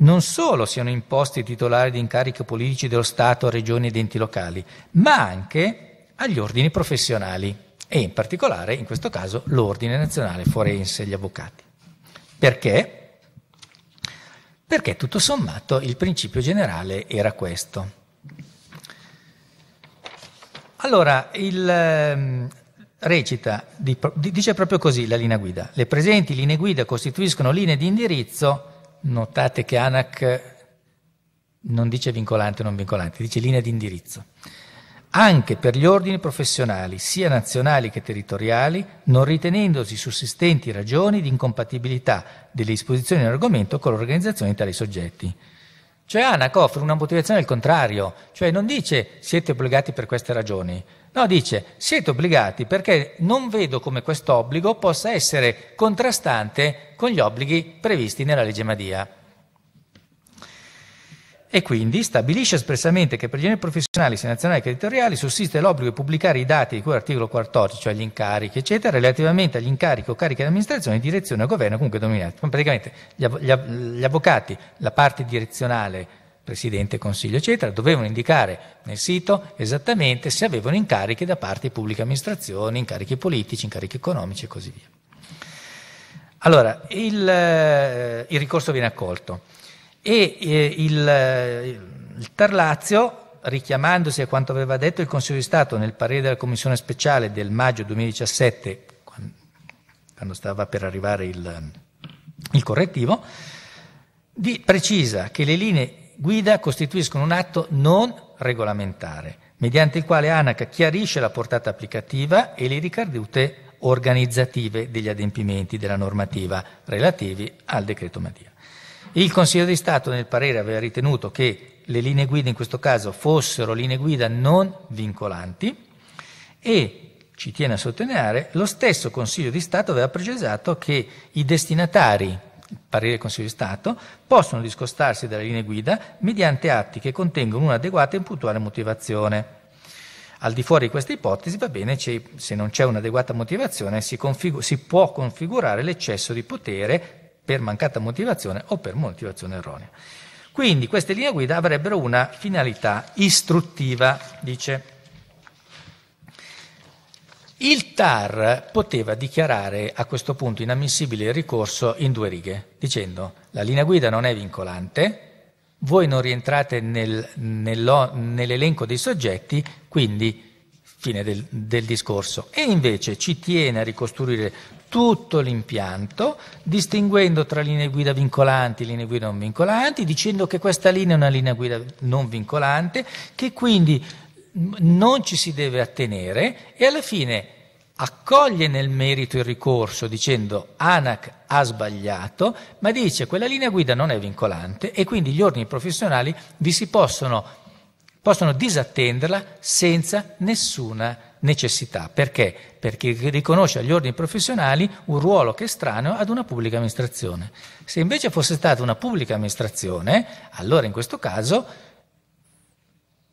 non solo siano imposti ai titolari di incarichi politici dello Stato, regioni ed enti locali, ma anche agli ordini professionali e in particolare in questo caso l'Ordine Nazionale Forense, e gli avvocati. Perché? Perché tutto sommato il principio generale era questo. Allora, il, ehm, recita, dice proprio così la linea guida, le presenti linee guida costituiscono linee di indirizzo Notate che ANAC non dice vincolante o non vincolante, dice linea di indirizzo. Anche per gli ordini professionali, sia nazionali che territoriali, non ritenendosi sussistenti ragioni di incompatibilità delle disposizioni in argomento con l'organizzazione di tali soggetti. Cioè ANAC offre una motivazione al contrario, cioè non dice siete obbligati per queste ragioni, No, dice, siete obbligati perché non vedo come questo obbligo possa essere contrastante con gli obblighi previsti nella legge Madia. E quindi stabilisce espressamente che per gli enti professionali, sia nazionali che territoriali, sussiste l'obbligo di pubblicare i dati di cui l'articolo 14, cioè gli incarichi, eccetera, relativamente agli incarichi o cariche di amministrazione, direzione o governo comunque dominati. Praticamente gli, av- gli, av- gli avvocati, la parte direzionale Presidente Consiglio, eccetera, dovevano indicare nel sito esattamente se avevano incarichi da parte di pubbliche amministrazioni, incarichi politici, incarichi economici e così via. Allora, il, eh, il ricorso viene accolto e eh, il, eh, il Tarlazio, richiamandosi a quanto aveva detto il Consiglio di Stato nel parere della Commissione speciale del maggio 2017, quando stava per arrivare il, il correttivo, di, precisa che le linee guida costituiscono un atto non regolamentare, mediante il quale ANAC chiarisce la portata applicativa e le ricadute organizzative degli adempimenti della normativa relativi al decreto Madia. Il Consiglio di Stato nel parere aveva ritenuto che le linee guida in questo caso fossero linee guida non vincolanti e ci tiene a sottolineare, lo stesso Consiglio di Stato aveva precisato che i destinatari parere del Consiglio di Stato, possono discostarsi dalle linee guida mediante atti che contengono un'adeguata e puntuale motivazione. Al di fuori di questa ipotesi, va bene, se non c'è un'adeguata motivazione, si, configu- si può configurare l'eccesso di potere per mancata motivazione o per motivazione erronea. Quindi queste linee guida avrebbero una finalità istruttiva, dice. Il TAR poteva dichiarare a questo punto inammissibile il ricorso in due righe, dicendo la linea guida non è vincolante, voi non rientrate nel, nell'elenco dei soggetti, quindi fine del, del discorso. E invece ci tiene a ricostruire tutto l'impianto, distinguendo tra linee guida vincolanti e linee guida non vincolanti, dicendo che questa linea è una linea guida non vincolante, che quindi non ci si deve attenere e alla fine accoglie nel merito il ricorso dicendo ANAC ha sbagliato, ma dice quella linea guida non è vincolante e quindi gli ordini professionali vi si possono, possono disattenderla senza nessuna necessità. Perché? Perché riconosce agli ordini professionali un ruolo che è strano ad una pubblica amministrazione. Se invece fosse stata una pubblica amministrazione, allora in questo caso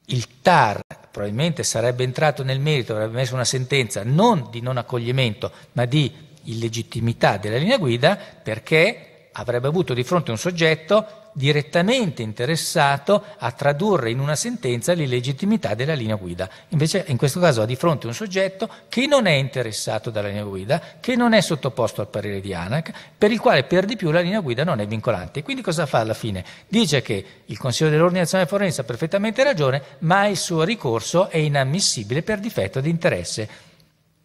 il TAR probabilmente sarebbe entrato nel merito, avrebbe messo una sentenza non di non accoglimento, ma di illegittimità della linea guida, perché avrebbe avuto di fronte un soggetto direttamente interessato a tradurre in una sentenza l'illegittimità della linea guida. Invece in questo caso ha di fronte un soggetto che non è interessato dalla linea guida, che non è sottoposto al parere di ANAC, per il quale per di più la linea guida non è vincolante. Quindi cosa fa alla fine? Dice che il Consiglio dell'Ordine Nazionale Forense ha perfettamente ragione, ma il suo ricorso è inammissibile per difetto di interesse,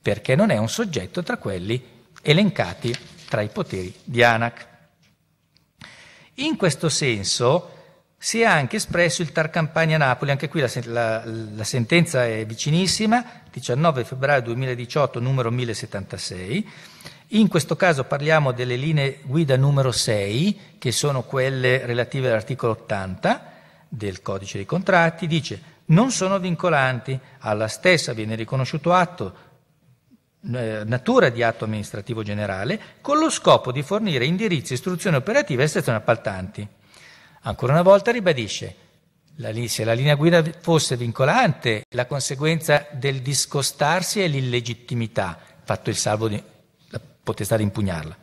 perché non è un soggetto tra quelli elencati tra i poteri di ANAC. In questo senso si è anche espresso il Tar Campania Napoli, anche qui la, la, la sentenza è vicinissima, 19 febbraio 2018 numero 1076. In questo caso parliamo delle linee guida numero 6, che sono quelle relative all'articolo 80 del codice dei contratti, dice non sono vincolanti, alla stessa viene riconosciuto atto eh, natura di atto amministrativo generale con lo scopo di fornire indirizzi, istruzioni operative e sezioni appaltanti. Ancora una volta ribadisce, la, se la linea guida fosse vincolante, la conseguenza del discostarsi è l'illegittimità, fatto il salvo di, la potestà di impugnarla.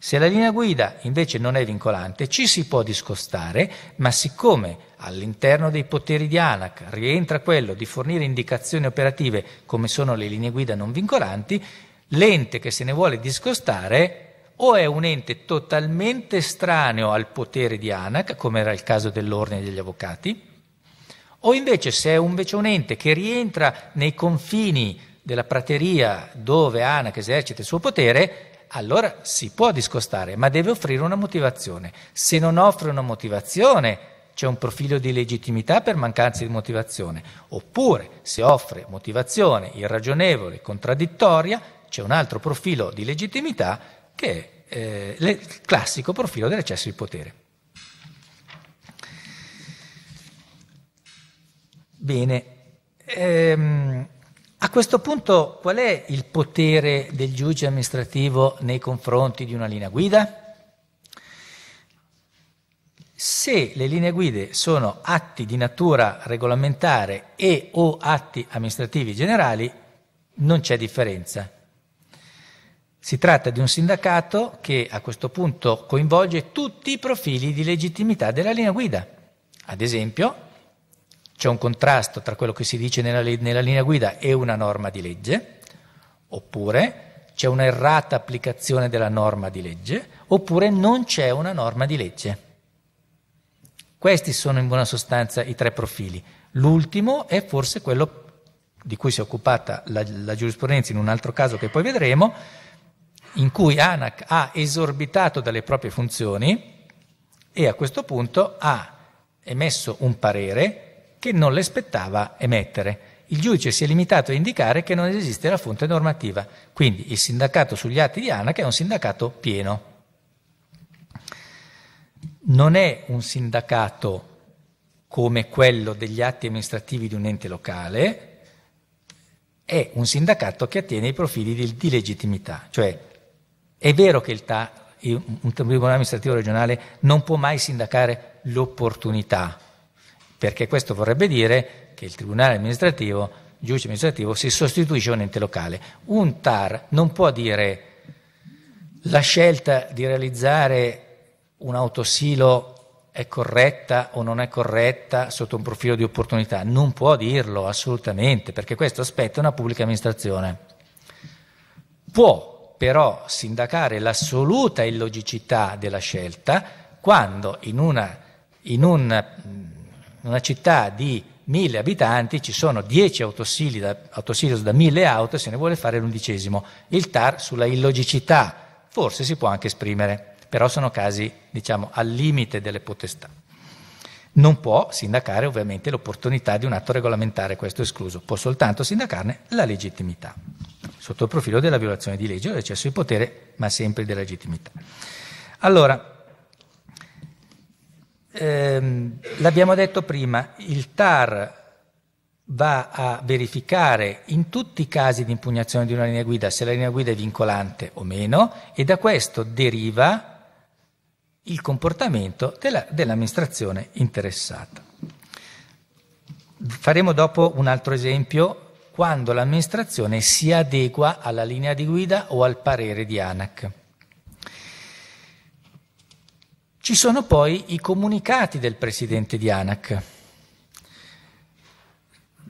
Se la linea guida invece non è vincolante, ci si può discostare, ma siccome all'interno dei poteri di ANAC rientra quello di fornire indicazioni operative come sono le linee guida non vincolanti, l'ente che se ne vuole discostare o è un ente totalmente estraneo al potere di ANAC, come era il caso dell'Ordine degli Avvocati, o invece se è invece un ente che rientra nei confini della prateria dove ANAC esercita il suo potere, allora si può discostare, ma deve offrire una motivazione. Se non offre una motivazione, c'è un profilo di legittimità per mancanza di motivazione. Oppure, se offre motivazione irragionevole, contraddittoria, c'è un altro profilo di legittimità che è eh, il classico profilo dell'eccesso di potere. Bene. Ehm, a questo punto qual è il potere del giudice amministrativo nei confronti di una linea guida? Se le linee guida sono atti di natura regolamentare e o atti amministrativi generali, non c'è differenza. Si tratta di un sindacato che a questo punto coinvolge tutti i profili di legittimità della linea guida. Ad esempio, c'è un contrasto tra quello che si dice nella, nella linea guida e una norma di legge, oppure c'è un'errata applicazione della norma di legge, oppure non c'è una norma di legge. Questi sono in buona sostanza i tre profili. L'ultimo è forse quello di cui si è occupata la, la giurisprudenza in un altro caso che poi vedremo, in cui ANAC ha esorbitato dalle proprie funzioni e a questo punto ha emesso un parere che non le spettava emettere. Il giudice si è limitato a indicare che non esiste la fonte normativa, quindi il sindacato sugli atti di ANAC è un sindacato pieno. Non è un sindacato come quello degli atti amministrativi di un ente locale, è un sindacato che attiene i profili di, di legittimità, cioè è vero che TA, un tribunale amministrativo regionale non può mai sindacare l'opportunità, perché questo vorrebbe dire che il Tribunale amministrativo, il giudice amministrativo, si sostituisce a un ente locale. Un TAR non può dire la scelta di realizzare un autosilo è corretta o non è corretta sotto un profilo di opportunità. Non può dirlo assolutamente, perché questo aspetta una pubblica amministrazione. Può però sindacare l'assoluta illogicità della scelta quando in, una, in un una città di mille abitanti ci sono dieci autosili da, mille auto e se ne vuole fare l'undicesimo. Il TAR sulla illogicità forse si può anche esprimere, però sono casi diciamo, al limite delle potestà. Non può sindacare ovviamente l'opportunità di un atto regolamentare, questo escluso, può soltanto sindacarne la legittimità, sotto il profilo della violazione di legge o eccesso di potere, ma sempre della legittimità. Allora, ehm, l'abbiamo detto prima, il TAR va a verificare in tutti i casi di impugnazione di una linea guida se la linea guida è vincolante o meno e da questo deriva il comportamento della, dell'amministrazione interessata. Faremo dopo un altro esempio quando l'amministrazione si adegua alla linea di guida o al parere di ANAC. Ci sono poi i comunicati del presidente di ANAC,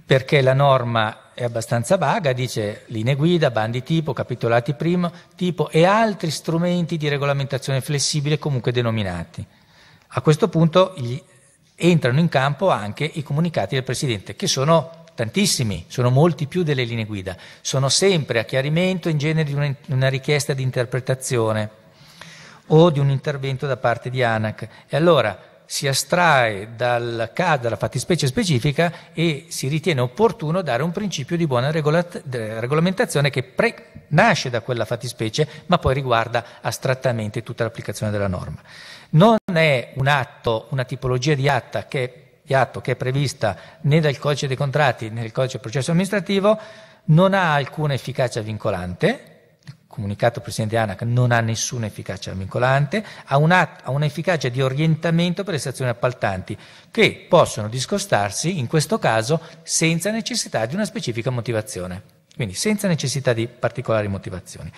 perché la norma è abbastanza vaga, dice linee guida, bandi tipo, capitolati primo tipo e altri strumenti di regolamentazione flessibile comunque denominati. A questo punto gli, entrano in campo anche i comunicati del presidente, che sono tantissimi, sono molti più delle linee guida, sono sempre a chiarimento in genere di una, una richiesta di interpretazione o di un intervento da parte di ANAC. E allora si astrae dal CAD, dalla fattispecie specifica, e si ritiene opportuno dare un principio di buona regolat- regolamentazione che pre- nasce da quella fattispecie, ma poi riguarda astrattamente tutta l'applicazione della norma. Non è un atto, una tipologia di, che, di atto che è prevista né dal codice dei contratti né dal codice del processo amministrativo, non ha alcuna efficacia vincolante, comunicato Presidente ANAC, non ha nessuna efficacia vincolante, ha, un'efficacia di orientamento per le stazioni appaltanti che possono discostarsi, in questo caso, senza necessità di una specifica motivazione, quindi senza necessità di particolari motivazioni.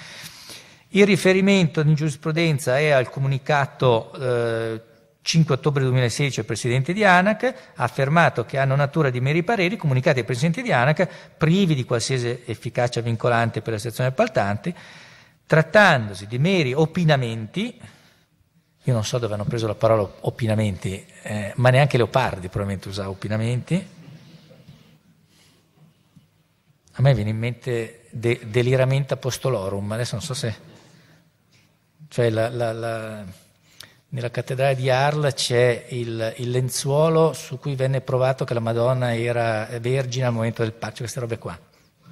Il riferimento in giurisprudenza è al comunicato eh, 5 ottobre 2016 il presidente di ANAC ha affermato che hanno natura di meri pareri comunicati al Presidente di ANAC privi di qualsiasi efficacia vincolante per la sezione appaltante, trattandosi di meri opinamenti, io non so dove hanno preso la parola opinamenti, eh, ma neanche Leopardi probabilmente usava opinamenti. A me viene in mente de, deliramento apostolorum, adesso non so se... cioè la, la, la nella cattedrale di Arles c'è il, il, lenzuolo su cui venne provato che la Madonna era vergine al momento del paccio, queste robe qua.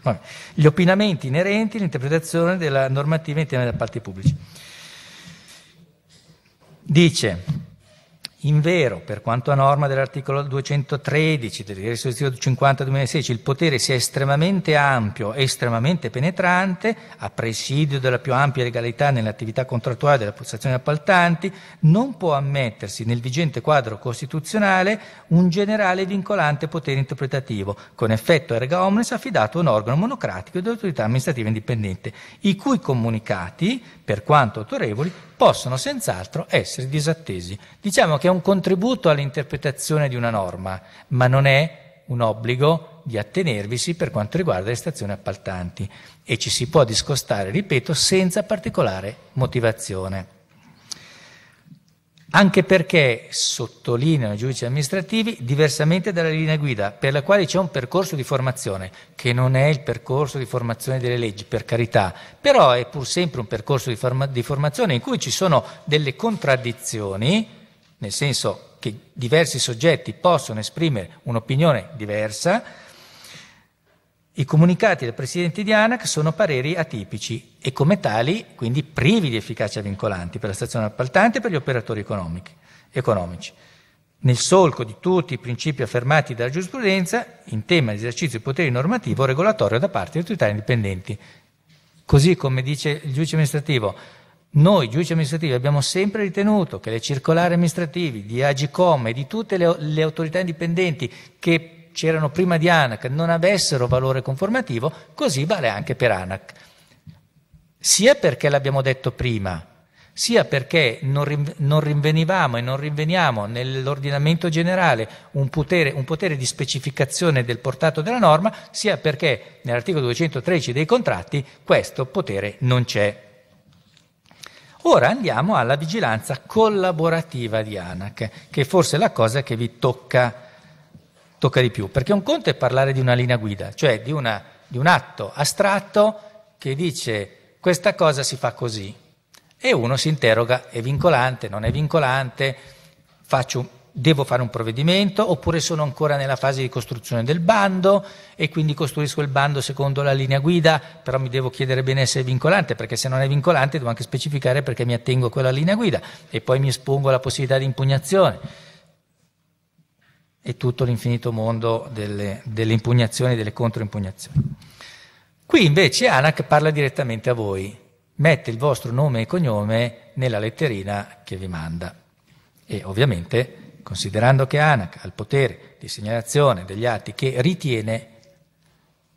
Vabbè. Gli opinamenti inerenti all'interpretazione della normativa in tema di appalti pubblici. Dice, Invero, per quanto a norma dell'articolo 213 del Registro 50-2016, il potere sia estremamente ampio e estremamente penetrante, a presidio della più ampia legalità nell'attività contrattuale della postazione appaltanti, non può ammettersi nel vigente quadro costituzionale un generale vincolante potere interpretativo, con effetto erga omnes affidato a un organo monocratico dell'autorità amministrativa indipendente, i cui comunicati per quanto autorevoli, possono senz'altro essere disattesi. Diciamo che è un contributo all'interpretazione di una norma, ma non è un obbligo di attenervisi per quanto riguarda le stazioni appaltanti e ci si può discostare, ripeto, senza particolare motivazione anche perché, sottolineano i giudici amministrativi, diversamente dalla linea guida, per la quale c'è un percorso di formazione, che non è il percorso di formazione delle leggi, per carità, però è pur sempre un percorso di, forma- di formazione in cui ci sono delle contraddizioni, nel senso che diversi soggetti possono esprimere un'opinione diversa, i comunicati del Presidente di ANAC sono pareri atipici e come tali quindi privi di efficacia vincolanti per la stazione appaltante e per gli operatori economici. Nel solco di tutti i principi affermati dalla giurisprudenza in tema di esercizio di potere normativo o regolatorio da parte di autorità indipendenti. Così come dice il giudice amministrativo, noi giudici amministrativi abbiamo sempre ritenuto che le circolari amministrativi di Agicom e di tutte le, le autorità indipendenti che c'erano prima di ANAC non avessero valore conformativo, così vale anche per ANAC. Sia perché l'abbiamo detto prima, sia perché non, rin- non rinvenivamo e non rinveniamo nell'ordinamento generale un potere, un potere, di specificazione del portato della norma, sia perché nell'articolo 213 dei contratti questo potere non c'è. Ora andiamo alla vigilanza collaborativa di ANAC, che è forse la cosa che vi tocca tocca di più, perché un conto è parlare di una linea guida, cioè di, una, di un atto astratto che dice questa cosa si fa così e uno si interroga è vincolante, non è vincolante, faccio, devo fare un provvedimento oppure sono ancora nella fase di costruzione del bando e quindi costruisco il bando secondo la linea guida, però mi devo chiedere bene se è vincolante, perché se non è vincolante devo anche specificare perché mi attengo a quella linea guida e poi mi espongo alla possibilità di impugnazione e tutto l'infinito mondo delle, delle impugnazioni e delle controimpugnazioni. Qui invece Anak parla direttamente a voi, mette il vostro nome e cognome nella letterina che vi manda. E ovviamente, considerando che Anak ha il potere di segnalazione degli atti che ritiene,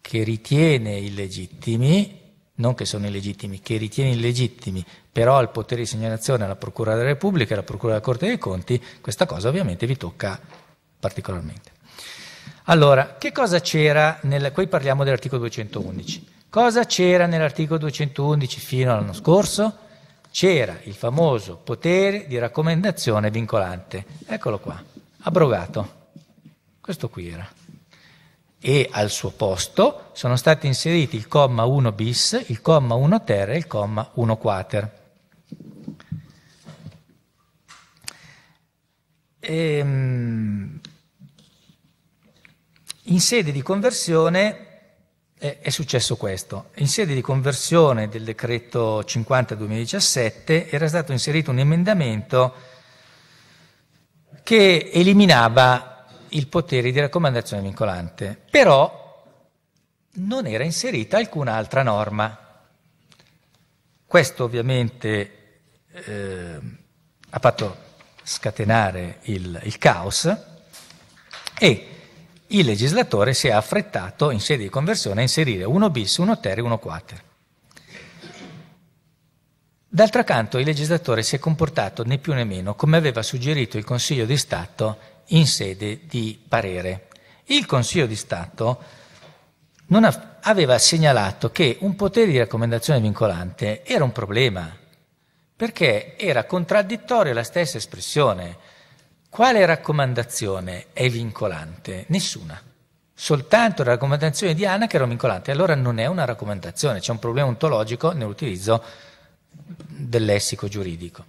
che ritiene illegittimi, non che sono illegittimi, che ritiene illegittimi, però ha il potere di segnalazione alla Procura della Repubblica e alla Procura della Corte dei Conti, questa cosa ovviamente vi tocca particolarmente. Allora, che cosa c'era nel... Qui parliamo dell'articolo 211. Cosa c'era nell'articolo 211 fino all'anno scorso? C'era il famoso potere di raccomandazione vincolante. Eccolo qua, abrogato. Questo qui era. E al suo posto sono stati inseriti il comma 1 bis, il comma 1 ter e il comma 1 quater. Ehm, in sede di conversione eh, è successo questo. In sede di conversione del decreto 50-2017 era stato inserito un emendamento che eliminava il potere di raccomandazione vincolante, però non era inserita alcun'altra norma. Questo ovviamente eh, ha fatto scatenare il, il caos e il legislatore si è affrettato in sede di conversione a inserire 1 bis, 1 ter e 1 quater. D'altro canto il legislatore si è comportato né più né meno come aveva suggerito il Consiglio di Stato in sede di parere. Il Consiglio di Stato ha, aveva segnalato che un potere di raccomandazione vincolante era un problema, perché era contraddittorio la stessa espressione. Quale raccomandazione è vincolante? Nessuna. Soltanto la raccomandazione di Anna che era vincolante. Allora non è una raccomandazione, c'è un problema ontologico nell'utilizzo del lessico giuridico.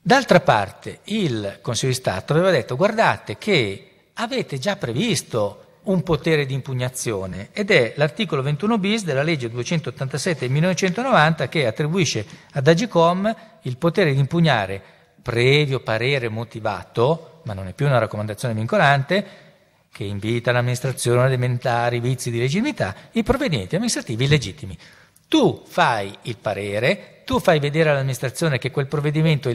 D'altra parte il Consiglio di Stato aveva detto guardate che avete già previsto un potere di impugnazione ed è l'articolo 21 bis della legge 287 del 1990 che attribuisce ad Agicom il potere di impugnare previo parere motivato, ma non è più una raccomandazione vincolante, che invita l'amministrazione ad alimentare i vizi di legittimità, i provenienti amministrativi illegittimi. Tu fai il parere, tu fai vedere all'amministrazione che quel provvedimento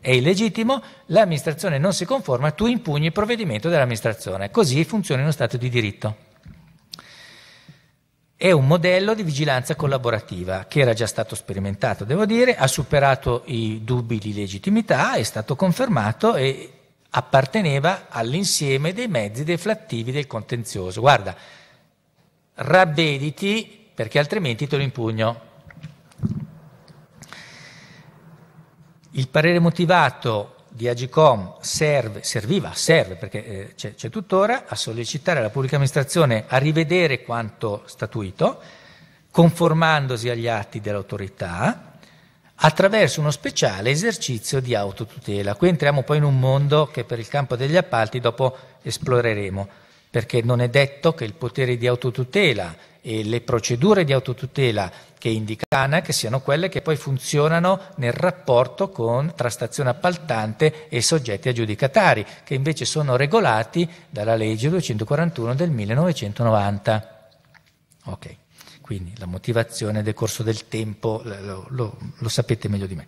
è illegittimo, l'amministrazione non si conforma, tu impugni il provvedimento dell'amministrazione. Così funziona uno Stato di diritto. È un modello di vigilanza collaborativa che era già stato sperimentato, devo dire, ha superato i dubbi di legittimità, è stato confermato e apparteneva all'insieme dei mezzi deflattivi del contenzioso. Guarda, ravvediti perché altrimenti te lo impugno. Il parere motivato di Agicom serve, serviva, serve perché eh, c'è, c'è tuttora, a sollecitare la pubblica amministrazione a rivedere quanto statuito, conformandosi agli atti dell'autorità, attraverso uno speciale esercizio di autotutela. Qui entriamo poi in un mondo che per il campo degli appalti dopo esploreremo, perché non è detto che il potere di autotutela e le procedure di autotutela che indica l'ANAC siano quelle che poi funzionano nel rapporto con, tra stazione appaltante e soggetti aggiudicatari, che invece sono regolati dalla legge 241 del 1990. Ok, Quindi la motivazione del corso del tempo lo, lo, lo sapete meglio di me.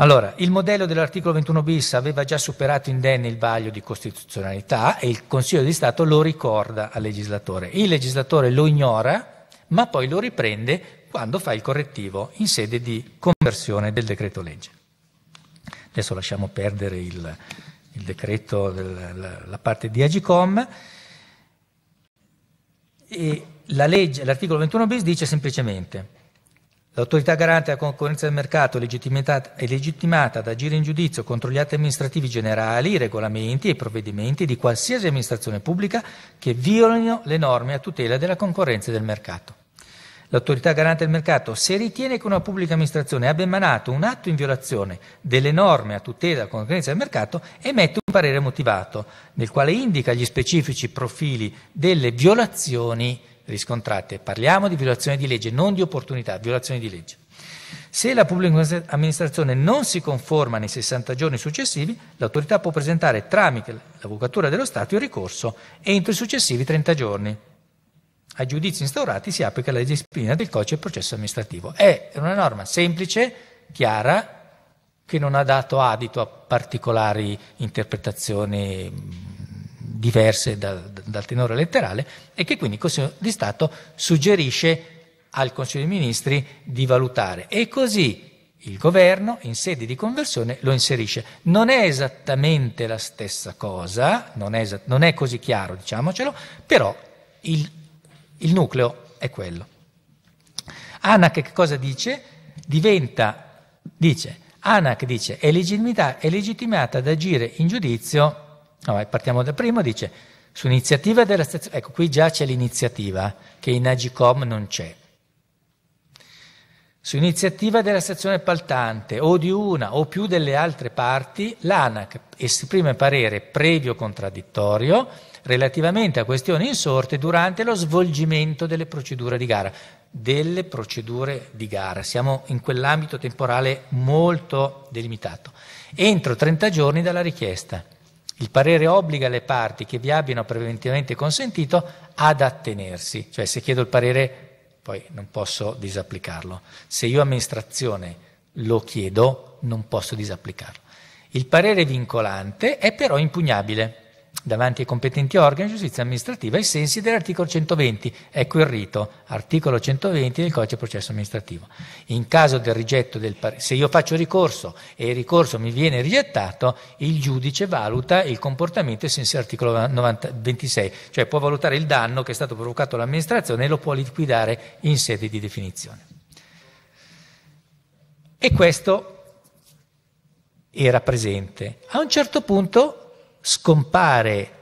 Allora, il modello dell'articolo 21 bis aveva già superato indenne il vaglio di costituzionalità e il Consiglio di Stato lo ricorda al legislatore. Il legislatore lo ignora, ma poi lo riprende quando fa il correttivo in sede di conversione del decreto legge. Adesso lasciamo perdere il, il decreto, del, la parte di Agicom. E la legge, l'articolo 21 bis dice semplicemente L'autorità garante della concorrenza del mercato è legittimata, ad agire in giudizio contro gli atti amministrativi generali, i regolamenti e i provvedimenti di qualsiasi amministrazione pubblica che violino le norme a tutela della concorrenza del mercato. L'autorità garante del mercato, se ritiene che una pubblica amministrazione abbia emanato un atto in violazione delle norme a tutela della concorrenza del mercato, emette un parere motivato, nel quale indica gli specifici profili delle violazioni riscontrate. Parliamo di violazione di legge, non di opportunità, violazione di legge. Se la pubblica amministrazione non si conforma nei 60 giorni successivi, l'autorità può presentare tramite l'Avvocatura dello Stato il ricorso entro i successivi 30 giorni. A giudizi instaurati si applica la disciplina del codice del processo amministrativo. È una norma semplice, chiara, che non ha dato adito a particolari interpretazioni diverse dal, dal tenore letterale e che quindi il Consiglio di Stato suggerisce al Consiglio dei Ministri di valutare e così il governo in sede di conversione lo inserisce. Non è esattamente la stessa cosa, non è, esatt- non è così chiaro, diciamocelo, però il, il nucleo è quello. Anac che cosa dice? Diventa, dice, Anac dice, è legittimata, è legittimata ad agire in giudizio allora, partiamo da primo, dice, su iniziativa della stazione, ecco qui già c'è l'iniziativa che in Agicom non c'è. Su iniziativa della sezione appaltante o di una o più delle altre parti, l'ANAC esprime parere previo contraddittorio relativamente a questioni insorte durante lo svolgimento delle procedure di gara. Delle procedure di gara, siamo in quell'ambito temporale molto delimitato, entro 30 giorni dalla richiesta. Il parere obbliga le parti che vi abbiano preventivamente consentito ad attenersi, cioè se chiedo il parere poi non posso disapplicarlo, se io amministrazione lo chiedo non posso disapplicarlo. Il parere vincolante è però impugnabile davanti ai competenti organi di giustizia amministrativa ai sensi dell'articolo 120. Ecco il rito, articolo 120 del codice processo amministrativo. In caso del rigetto del parere, se io faccio ricorso e il ricorso mi viene rigettato, il giudice valuta il comportamento ai sensi dell'articolo 26, cioè può valutare il danno che è stato provocato all'amministrazione e lo può liquidare in sede di definizione. E questo era presente. A un certo punto scompare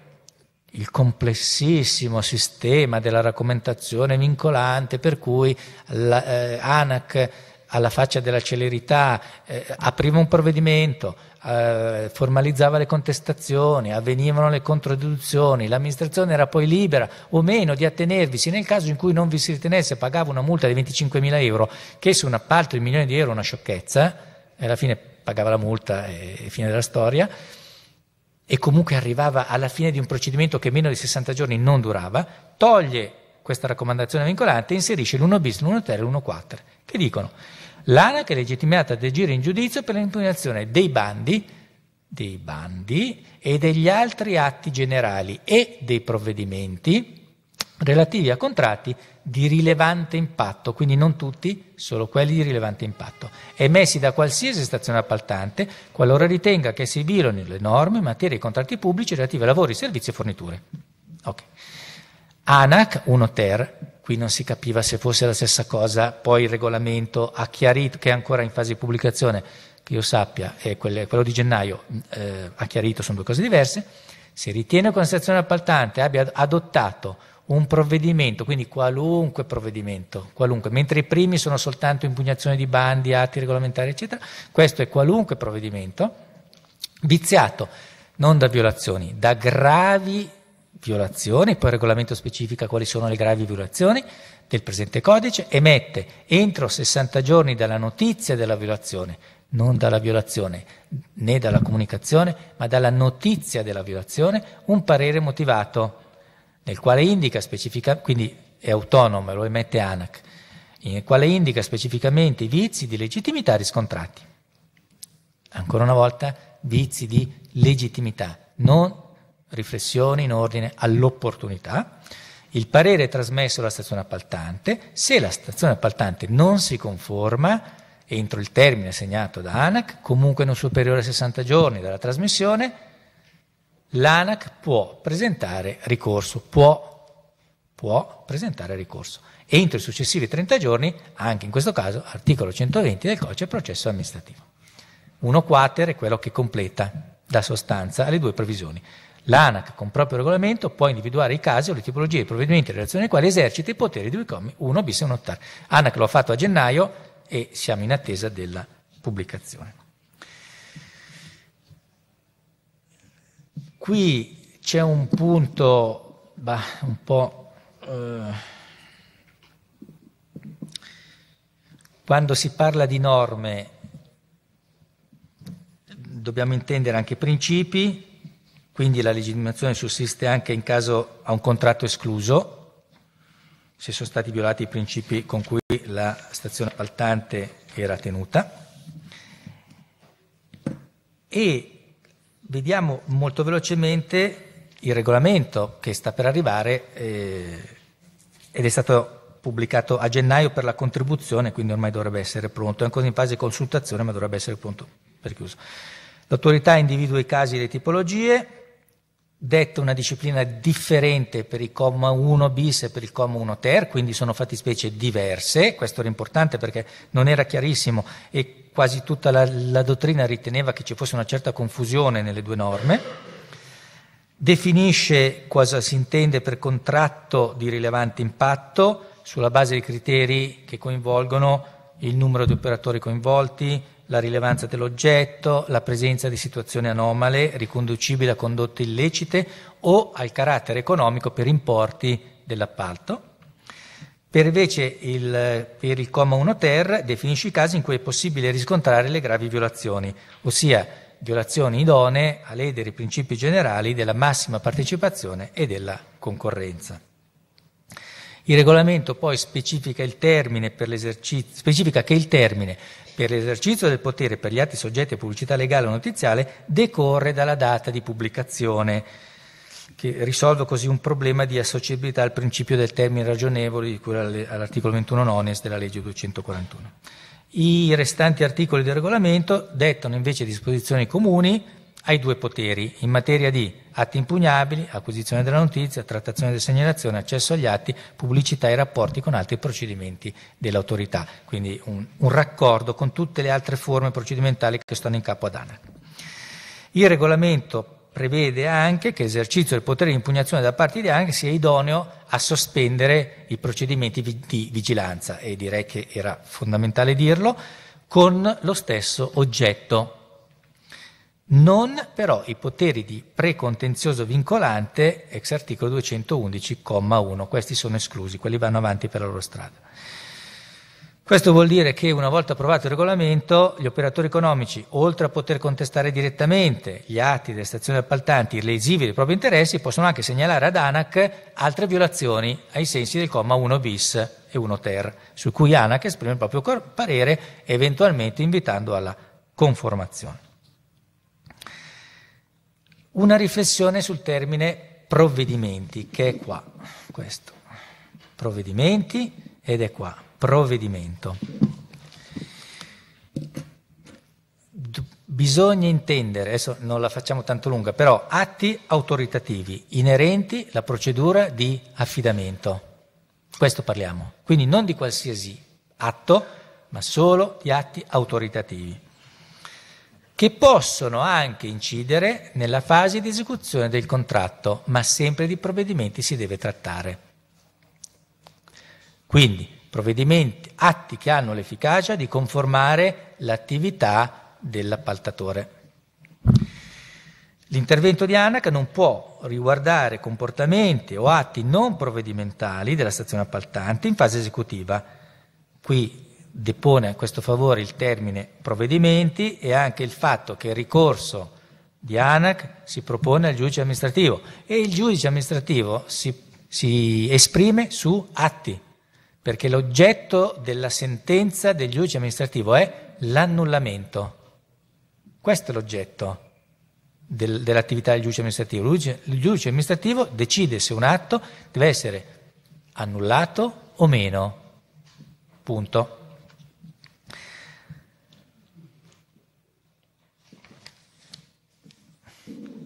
il complessissimo sistema della raccomandazione vincolante per cui la, eh, ANAC alla faccia della celerità eh, apriva un provvedimento, eh, formalizzava le contestazioni, avvenivano le controdeduzioni, l'amministrazione era poi libera o meno di attenervisi nel caso in cui non vi si ritenesse pagava una multa di 25.000 euro che su un appalto di milioni di euro è una sciocchezza, eh, alla fine pagava la multa e fine della storia, e comunque arrivava alla fine di un procedimento che meno di 60 giorni non durava, toglie questa raccomandazione vincolante e inserisce l'1 bis, l'1 ter, l'1 quattro, che dicono l'ANAC è legittimata ad agire in giudizio per l'impugnazione dei bandi, dei bandi e degli altri atti generali e dei provvedimenti relativi a contratti di rilevante impatto, quindi non tutti, solo quelli di rilevante impatto, emessi da qualsiasi stazione appaltante qualora ritenga che si violino le norme in materia di contratti pubblici relativi a lavori, servizi e forniture. Okay. ANAC 1 ter, qui non si capiva se fosse la stessa cosa, poi il regolamento ha chiarito che è ancora in fase di pubblicazione, che io sappia, è quello di gennaio eh, ha chiarito sono due cose diverse, se ritiene che una stazione appaltante abbia adottato un provvedimento, quindi qualunque provvedimento, qualunque, mentre i primi sono soltanto impugnazione di bandi, atti regolamentari, eccetera, questo è qualunque provvedimento viziato non da violazioni, da gravi violazioni, poi il regolamento specifica quali sono le gravi violazioni del presente codice, emette entro 60 giorni dalla notizia della violazione, non dalla violazione né dalla comunicazione, ma dalla notizia della violazione, un parere motivato nel quale indica specificamente, quindi è autonomo, lo emette ANAC, nel quale indica specificamente i vizi di legittimità riscontrati. Ancora una volta, vizi di legittimità, non riflessioni in ordine all'opportunità. Il parere è trasmesso alla stazione appaltante, se la stazione appaltante non si conforma entro il termine segnato da ANAC, comunque non superiore a 60 giorni dalla trasmissione, l'ANAC può presentare ricorso, può, può presentare ricorso. Entro i successivi 30 giorni, anche in questo caso, articolo 120 del codice processo amministrativo. 1 quater è quello che completa, da sostanza, le due previsioni. L'ANAC, con proprio regolamento, può individuare i casi o le tipologie di provvedimenti in relazione ai quali esercita i poteri di cui commi 1 bis e 1 tar. ANAC lo ha fatto a gennaio e siamo in attesa della pubblicazione. Qui c'è un punto bah, un po'... Eh, quando si parla di norme dobbiamo intendere anche principi, quindi la legittimazione sussiste anche in caso a un contratto escluso, se sono stati violati i principi con cui la stazione appaltante era tenuta. E Vediamo molto velocemente il regolamento che sta per arrivare eh, ed è stato pubblicato a gennaio per la contribuzione, quindi ormai dovrebbe essere pronto. È ancora in fase di consultazione, ma dovrebbe essere pronto per chiuso. L'autorità individua i casi e le tipologie, detta una disciplina differente per il comma 1 bis e per il comma 1 ter, quindi sono fattispecie diverse, questo era importante perché non era chiarissimo e quasi tutta la, la dottrina riteneva che ci fosse una certa confusione nelle due norme, definisce cosa si intende per contratto di rilevante impatto sulla base dei criteri che coinvolgono il numero di operatori coinvolti, la rilevanza dell'oggetto, la presenza di situazioni anomale riconducibili a condotte illecite o al carattere economico per importi dell'appalto. Per invece il, per il comma 1 ter definisce i casi in cui è possibile riscontrare le gravi violazioni, ossia violazioni idonee a ledere i principi generali della massima partecipazione e della concorrenza. Il regolamento poi specifica, il specifica, che il termine per l'esercizio del potere per gli atti soggetti a pubblicità legale o notiziale decorre dalla data di pubblicazione che risolve così un problema di associabilità al principio del termine ragionevole di cui all'articolo 21 nones della legge 241. I restanti articoli del regolamento dettano invece disposizioni comuni ai due poteri in materia di atti impugnabili, acquisizione della notizia, trattazione della segnalazione, accesso agli atti, pubblicità e rapporti con altri procedimenti dell'autorità, quindi un, un raccordo con tutte le altre forme procedimentali che stanno in capo ad ANAC. Il regolamento prevede anche che l'esercizio del potere di impugnazione da parte di Anche sia idoneo a sospendere i procedimenti di vigilanza, e direi che era fondamentale dirlo, con lo stesso oggetto. Non però i poteri di precontenzioso vincolante, ex articolo 211,1, questi sono esclusi, quelli vanno avanti per la loro strada. Questo vuol dire che una volta approvato il regolamento, gli operatori economici, oltre a poter contestare direttamente gli atti delle stazioni appaltanti lesivi dei propri interessi, possono anche segnalare ad ANAC altre violazioni ai sensi del comma 1 bis e 1 ter, su cui ANAC esprime il proprio parere, eventualmente invitando alla conformazione. Una riflessione sul termine provvedimenti, che è qua, questo. Provvedimenti ed è qua provvedimento. bisogna intendere, adesso non la facciamo tanto lunga, però atti autoritativi inerenti alla procedura di affidamento. Questo parliamo. Quindi non di qualsiasi atto, ma solo di atti autoritativi che possono anche incidere nella fase di esecuzione del contratto, ma sempre di provvedimenti si deve trattare. Quindi provvedimenti, atti che hanno l'efficacia di conformare l'attività dell'appaltatore. L'intervento di ANAC non può riguardare comportamenti o atti non provvedimentali della stazione appaltante in fase esecutiva. Qui depone a questo favore il termine provvedimenti e anche il fatto che il ricorso di ANAC si propone al giudice amministrativo e il giudice amministrativo si, si esprime su atti perché l'oggetto della sentenza del giudice amministrativo è l'annullamento. Questo è l'oggetto del, dell'attività del giudice amministrativo. Il giudice, il giudice amministrativo decide se un atto deve essere annullato o meno. Punto.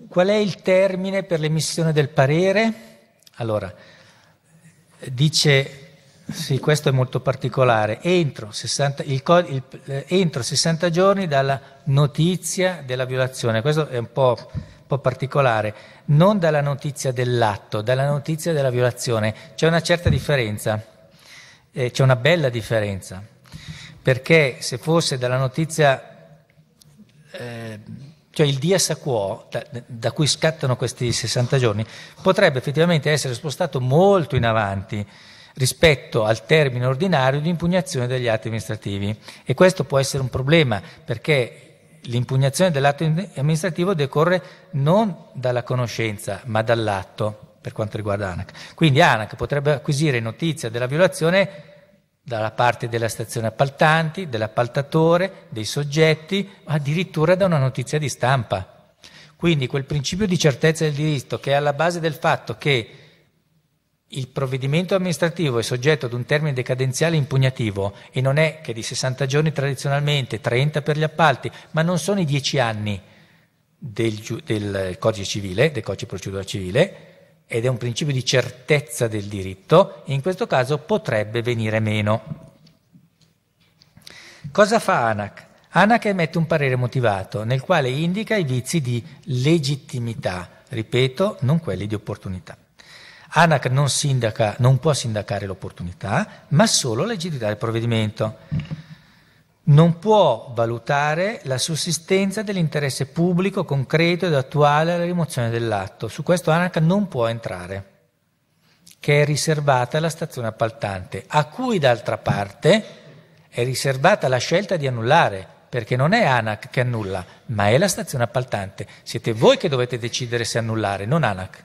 Qual è il termine per l'emissione del parere? Allora, dice sì, questo è molto particolare. Entro 60, il, il, eh, entro 60 giorni dalla notizia della violazione, questo è un po', un po', particolare, non dalla notizia dell'atto, dalla notizia della violazione. C'è una certa differenza, eh, c'è una bella differenza, perché se fosse dalla notizia... Eh, cioè il dies quo, da, da, cui scattano questi 60 giorni, potrebbe effettivamente essere spostato molto in avanti rispetto al termine ordinario di impugnazione degli atti amministrativi. E questo può essere un problema perché l'impugnazione dell'atto amministrativo decorre non dalla conoscenza ma dall'atto per quanto riguarda ANAC. Quindi ANAC potrebbe acquisire notizia della violazione dalla parte della stazione appaltanti, dell'appaltatore, dei soggetti, addirittura da una notizia di stampa. Quindi quel principio di certezza del diritto che è alla base del fatto che il provvedimento amministrativo è soggetto ad un termine decadenziale impugnativo e non è che di 60 giorni tradizionalmente, 30 per gli appalti, ma non sono i 10 anni del, del codice civile, del codice di procedura civile, ed è un principio di certezza del diritto, in questo caso potrebbe venire meno. Cosa fa ANAC? ANAC emette un parere motivato nel quale indica i vizi di legittimità, ripeto, non quelli di opportunità. ANAC non, sindaca, non può sindacare l'opportunità, ma solo l'agilità del provvedimento. Non può valutare la sussistenza dell'interesse pubblico concreto ed attuale alla rimozione dell'atto. Su questo ANAC non può entrare, che è riservata alla stazione appaltante, a cui d'altra parte è riservata la scelta di annullare, perché non è ANAC che annulla, ma è la stazione appaltante. Siete voi che dovete decidere se annullare, non ANAC.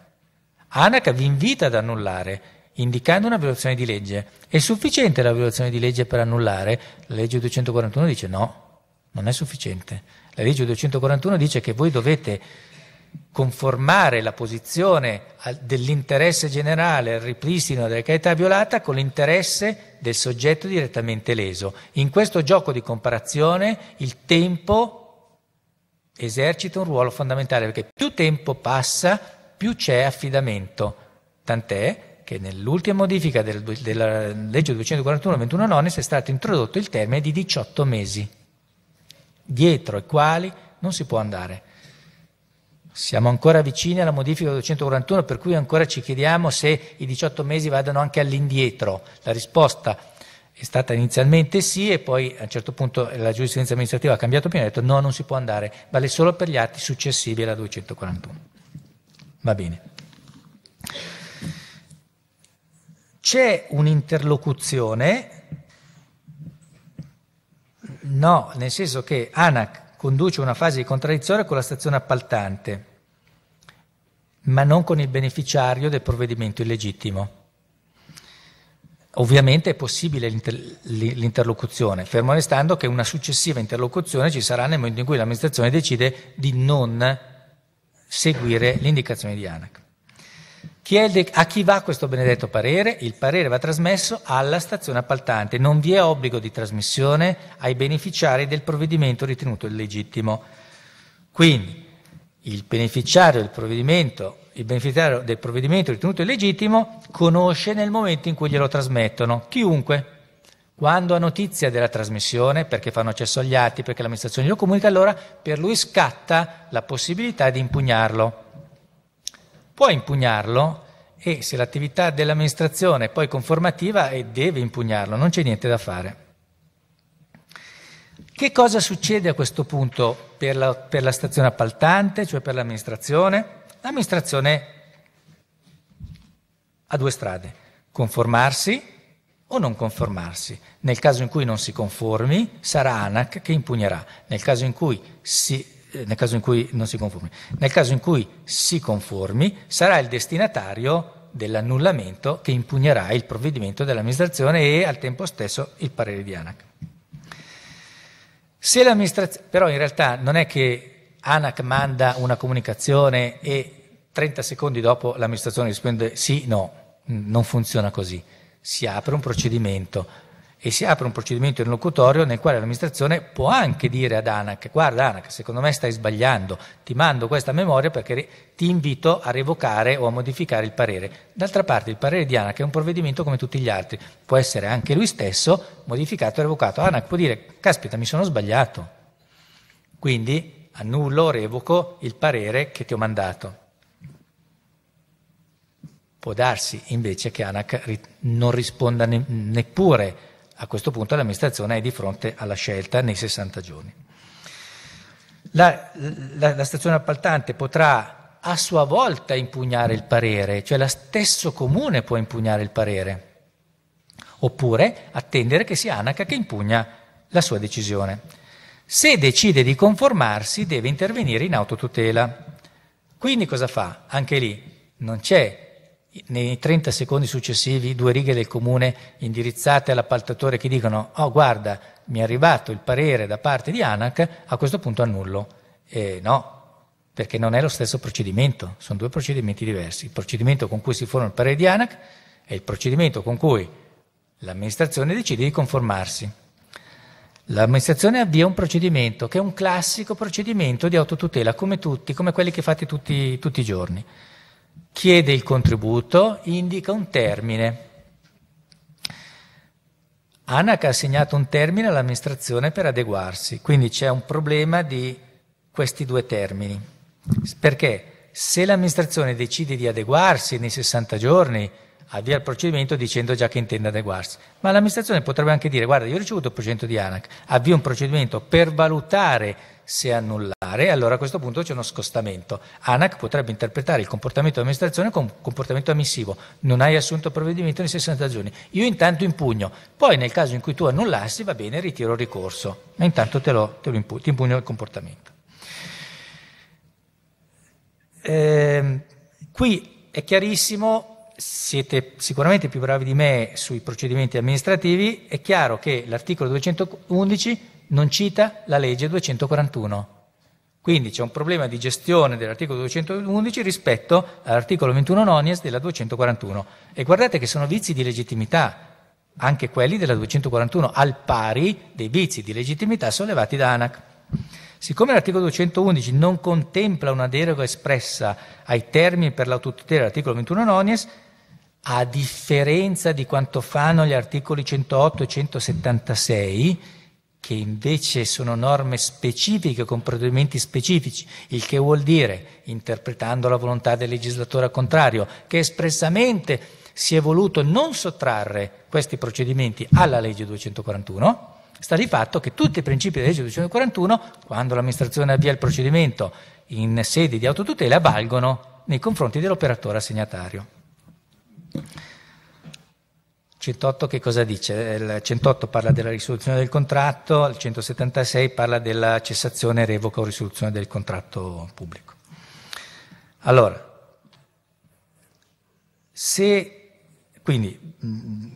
Anac vi invita ad annullare, indicando una violazione di legge. È sufficiente la violazione di legge per annullare? La legge 241 dice no, non è sufficiente. La legge 241 dice che voi dovete conformare la posizione dell'interesse generale al ripristino della carità violata con l'interesse del soggetto direttamente leso. In questo gioco di comparazione il tempo esercita un ruolo fondamentale perché più tempo passa, più c'è affidamento, tant'è che nell'ultima modifica del, della legge 241-21 nonis è stato introdotto il termine di 18 mesi, dietro i quali non si può andare. Siamo ancora vicini alla modifica 241, per cui ancora ci chiediamo se i 18 mesi vadano anche all'indietro. La risposta è stata inizialmente sì e poi a un certo punto la giurisprudenza amministrativa ha cambiato opinione e ha detto no, non si può andare, vale solo per gli atti successivi alla 241. Va bene. C'è un'interlocuzione, no, nel senso che ANAC conduce una fase di contraddizione con la stazione appaltante, ma non con il beneficiario del provvedimento illegittimo. Ovviamente è possibile l'inter- l'interlocuzione, fermo restando che una successiva interlocuzione ci sarà nel momento in cui l'amministrazione decide di non seguire le indicazioni di ANAC. Chiede a chi va questo benedetto parere? Il parere va trasmesso alla stazione appaltante. Non vi è obbligo di trasmissione ai beneficiari del provvedimento ritenuto illegittimo. Quindi il beneficiario del provvedimento, il beneficiario del provvedimento ritenuto illegittimo conosce nel momento in cui glielo trasmettono, chiunque quando ha notizia della trasmissione, perché fanno accesso agli atti, perché l'amministrazione glielo comunica, allora per lui scatta la possibilità di impugnarlo. Può impugnarlo e se l'attività dell'amministrazione è poi conformativa e deve impugnarlo, non c'è niente da fare. Che cosa succede a questo punto per la, per la stazione appaltante, cioè per l'amministrazione? L'amministrazione ha due strade, conformarsi o non conformarsi. Nel caso in cui non si conformi, sarà ANAC che impugnerà. Nel caso in cui, si, eh, nel caso in cui non si conformi, nel caso in cui si conformi, sarà il destinatario dell'annullamento che impugnerà il provvedimento dell'amministrazione e al tempo stesso il parere di ANAC. Se l'amministrazione, però in realtà non è che ANAC manda una comunicazione e 30 secondi dopo l'amministrazione risponde sì, no, non funziona così si apre un procedimento e si apre un procedimento interlocutorio nel quale l'amministrazione può anche dire ad ANAC guarda ANAC secondo me stai sbagliando ti mando questa memoria perché ti invito a revocare o a modificare il parere d'altra parte il parere di ANAC è un provvedimento come tutti gli altri può essere anche lui stesso modificato e revocato ANAC può dire caspita mi sono sbagliato quindi annullo revoco il parere che ti ho mandato Può darsi invece che ANAC non risponda ne- neppure a questo punto l'amministrazione è di fronte alla scelta nei 60 giorni. La, la, la, stazione appaltante potrà a sua volta impugnare il parere, cioè lo stesso comune può impugnare il parere, oppure attendere che sia ANAC che impugna la sua decisione. Se decide di conformarsi deve intervenire in autotutela. Quindi cosa fa? Anche lì non c'è nei 30 secondi successivi due righe del comune indirizzate all'appaltatore che dicono oh guarda mi è arrivato il parere da parte di ANAC, a questo punto annullo. Eh, no, perché non è lo stesso procedimento, sono due procedimenti diversi. Il procedimento con cui si forma il parere di ANAC è il procedimento con cui l'amministrazione decide di conformarsi. L'amministrazione avvia un procedimento che è un classico procedimento di autotutela, come tutti, come quelli che fate tutti, tutti i giorni chiede il contributo, indica un termine. ANAC ha assegnato un termine all'amministrazione per adeguarsi, quindi c'è un problema di questi due termini. Perché se l'amministrazione decide di adeguarsi nei 60 giorni, avvia il procedimento dicendo già che intende adeguarsi, ma l'amministrazione potrebbe anche dire guarda io ho ricevuto il procedimento di ANAC, avvia un procedimento per valutare se annullare fare, allora a questo punto c'è uno scostamento. ANAC potrebbe interpretare il comportamento dell'amministrazione come comportamento ammissivo, non hai assunto provvedimento nei 60 giorni, io intanto impugno, poi nel caso in cui tu annullassi va bene, ritiro il ricorso, ma intanto te lo, te lo impugno, ti impugno il comportamento. Eh, qui è chiarissimo, siete sicuramente più bravi di me sui procedimenti amministrativi, è chiaro che l'articolo 211 non cita la legge 241 quindi c'è un problema di gestione dell'articolo 211 rispetto all'articolo 21 nonies della 241. E guardate che sono vizi di legittimità, anche quelli della 241, al pari dei vizi di legittimità sollevati da ANAC. Siccome l'articolo 211 non contempla una deroga espressa ai termini per l'autotutela dell'articolo 21 nonies, a differenza di quanto fanno gli articoli 108 e 176, che invece sono norme specifiche con provvedimenti specifici, il che vuol dire, interpretando la volontà del legislatore al contrario, che espressamente si è voluto non sottrarre questi procedimenti alla legge 241, sta di fatto che tutti i principi della legge 241, quando l'amministrazione avvia il procedimento in sede di autotutela, valgono nei confronti dell'operatore assegnatario. 108 che cosa dice? Il 108 parla della risoluzione del contratto, il 176 parla della cessazione, revoca o risoluzione del contratto pubblico. Allora, se quindi mm,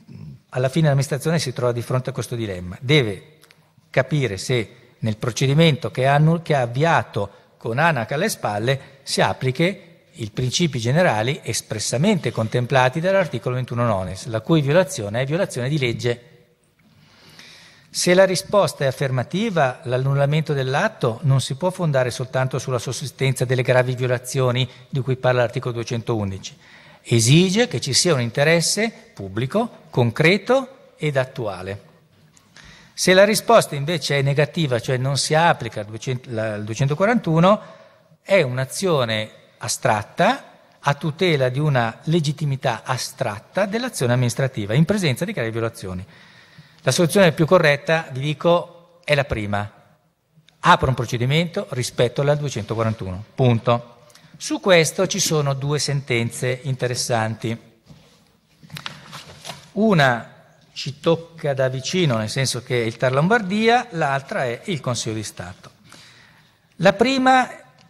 alla fine l'amministrazione si trova di fronte a questo dilemma, deve capire se nel procedimento che ha, che ha avviato con ANAC alle spalle si applichi i principi generali espressamente contemplati dall'articolo 21 nones, la cui violazione è violazione di legge. Se la risposta è affermativa, l'annullamento dell'atto non si può fondare soltanto sulla sussistenza delle gravi violazioni di cui parla l'articolo 211. Esige che ci sia un interesse pubblico, concreto ed attuale. Se la risposta invece è negativa, cioè non si applica il 241, è un'azione astratta a tutela di una legittimità astratta dell'azione amministrativa in presenza di gravi violazioni. La soluzione più corretta, vi dico, è la prima. Apro un procedimento rispetto alla 241. Punto. Su questo ci sono due sentenze interessanti. Una ci tocca da vicino, nel senso che è il Tar Lombardia, l'altra è il Consiglio di Stato. La prima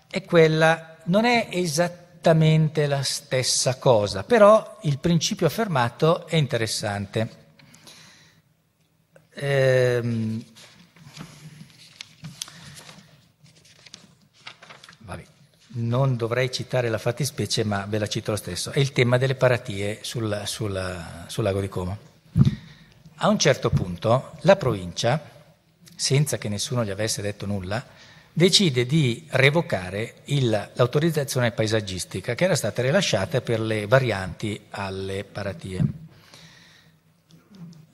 è quella non è esattamente la stessa cosa, però il principio affermato è interessante. Ehm, vabbè, non dovrei citare la fattispecie, ma ve la cito lo stesso. È il tema delle paratie sul, sul, sul lago di Como. A un certo punto la provincia, senza che nessuno gli avesse detto nulla, decide di revocare il, l'autorizzazione paesaggistica che era stata rilasciata per le varianti alle paratie.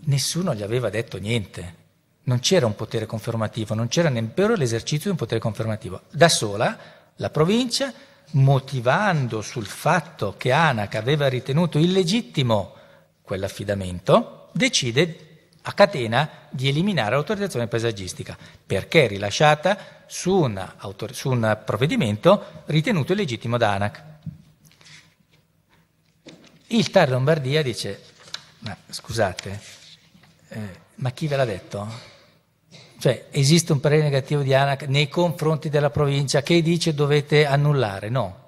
Nessuno gli aveva detto niente, non c'era un potere confermativo, non c'era nemmeno l'esercizio di un potere confermativo. Da sola la provincia, motivando sul fatto che Anac aveva ritenuto illegittimo quell'affidamento, decide a catena di eliminare l'autorizzazione paesaggistica, perché rilasciata su, una, su un provvedimento ritenuto illegittimo da ANAC. Il TAR Lombardia dice, ma scusate, eh, ma chi ve l'ha detto? Cioè, esiste un parere negativo di ANAC nei confronti della provincia che dice dovete annullare? No.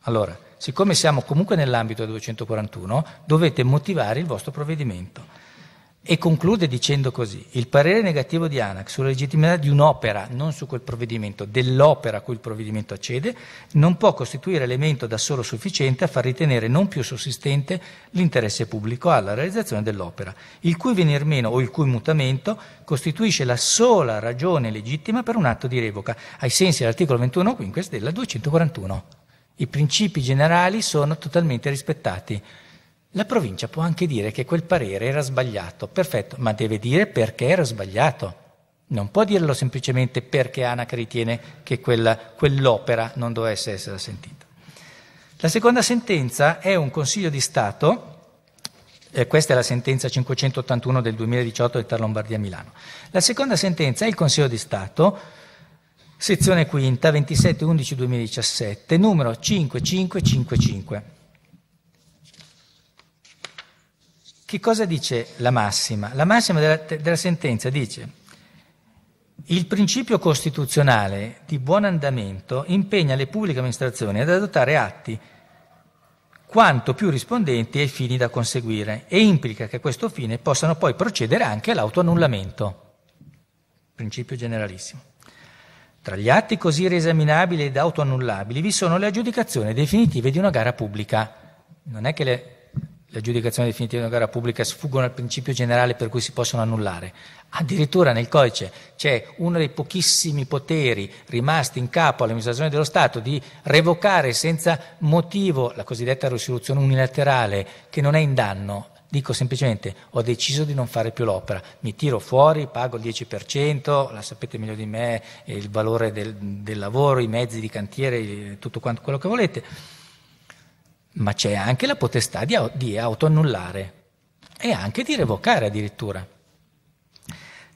Allora, siccome siamo comunque nell'ambito del 241, dovete motivare il vostro provvedimento. E conclude dicendo così, il parere negativo di ANAC sulla legittimità di un'opera, non su quel provvedimento, dell'opera a cui il provvedimento accede, non può costituire elemento da solo sufficiente a far ritenere non più sussistente l'interesse pubblico alla realizzazione dell'opera, il cui venir meno o il cui mutamento costituisce la sola ragione legittima per un atto di revoca, ai sensi dell'articolo 21 quinques della 241. I principi generali sono totalmente rispettati. La provincia può anche dire che quel parere era sbagliato, perfetto, ma deve dire perché era sbagliato. Non può dirlo semplicemente perché Anac ritiene che quella, quell'opera non dovesse essere sentita. La seconda sentenza è un Consiglio di Stato, eh, questa è la sentenza 581 del 2018 del Tar Lombardia Milano. La seconda sentenza è il Consiglio di Stato, sezione quinta, 27-11-2017, numero 5555. Che cosa dice la massima? La massima della, della sentenza dice il principio costituzionale di buon andamento impegna le pubbliche amministrazioni ad adottare atti quanto più rispondenti ai fini da conseguire e implica che a questo fine possano poi procedere anche all'autoannullamento. Principio generalissimo. Tra gli atti così riesaminabili ed autoannullabili vi sono le aggiudicazioni definitive di una gara pubblica. Non è che le l'aggiudicazione definitiva di una gara pubblica sfuggono al principio generale per cui si possono annullare. Addirittura nel codice c'è uno dei pochissimi poteri rimasti in capo all'amministrazione dello Stato di revocare senza motivo la cosiddetta risoluzione unilaterale che non è in danno. Dico semplicemente ho deciso di non fare più l'opera, mi tiro fuori, pago il 10%, la sapete meglio di me, il valore del, del lavoro, i mezzi di cantiere, tutto quanto quello che volete ma c'è anche la potestà di, di autoannullare e anche di revocare addirittura.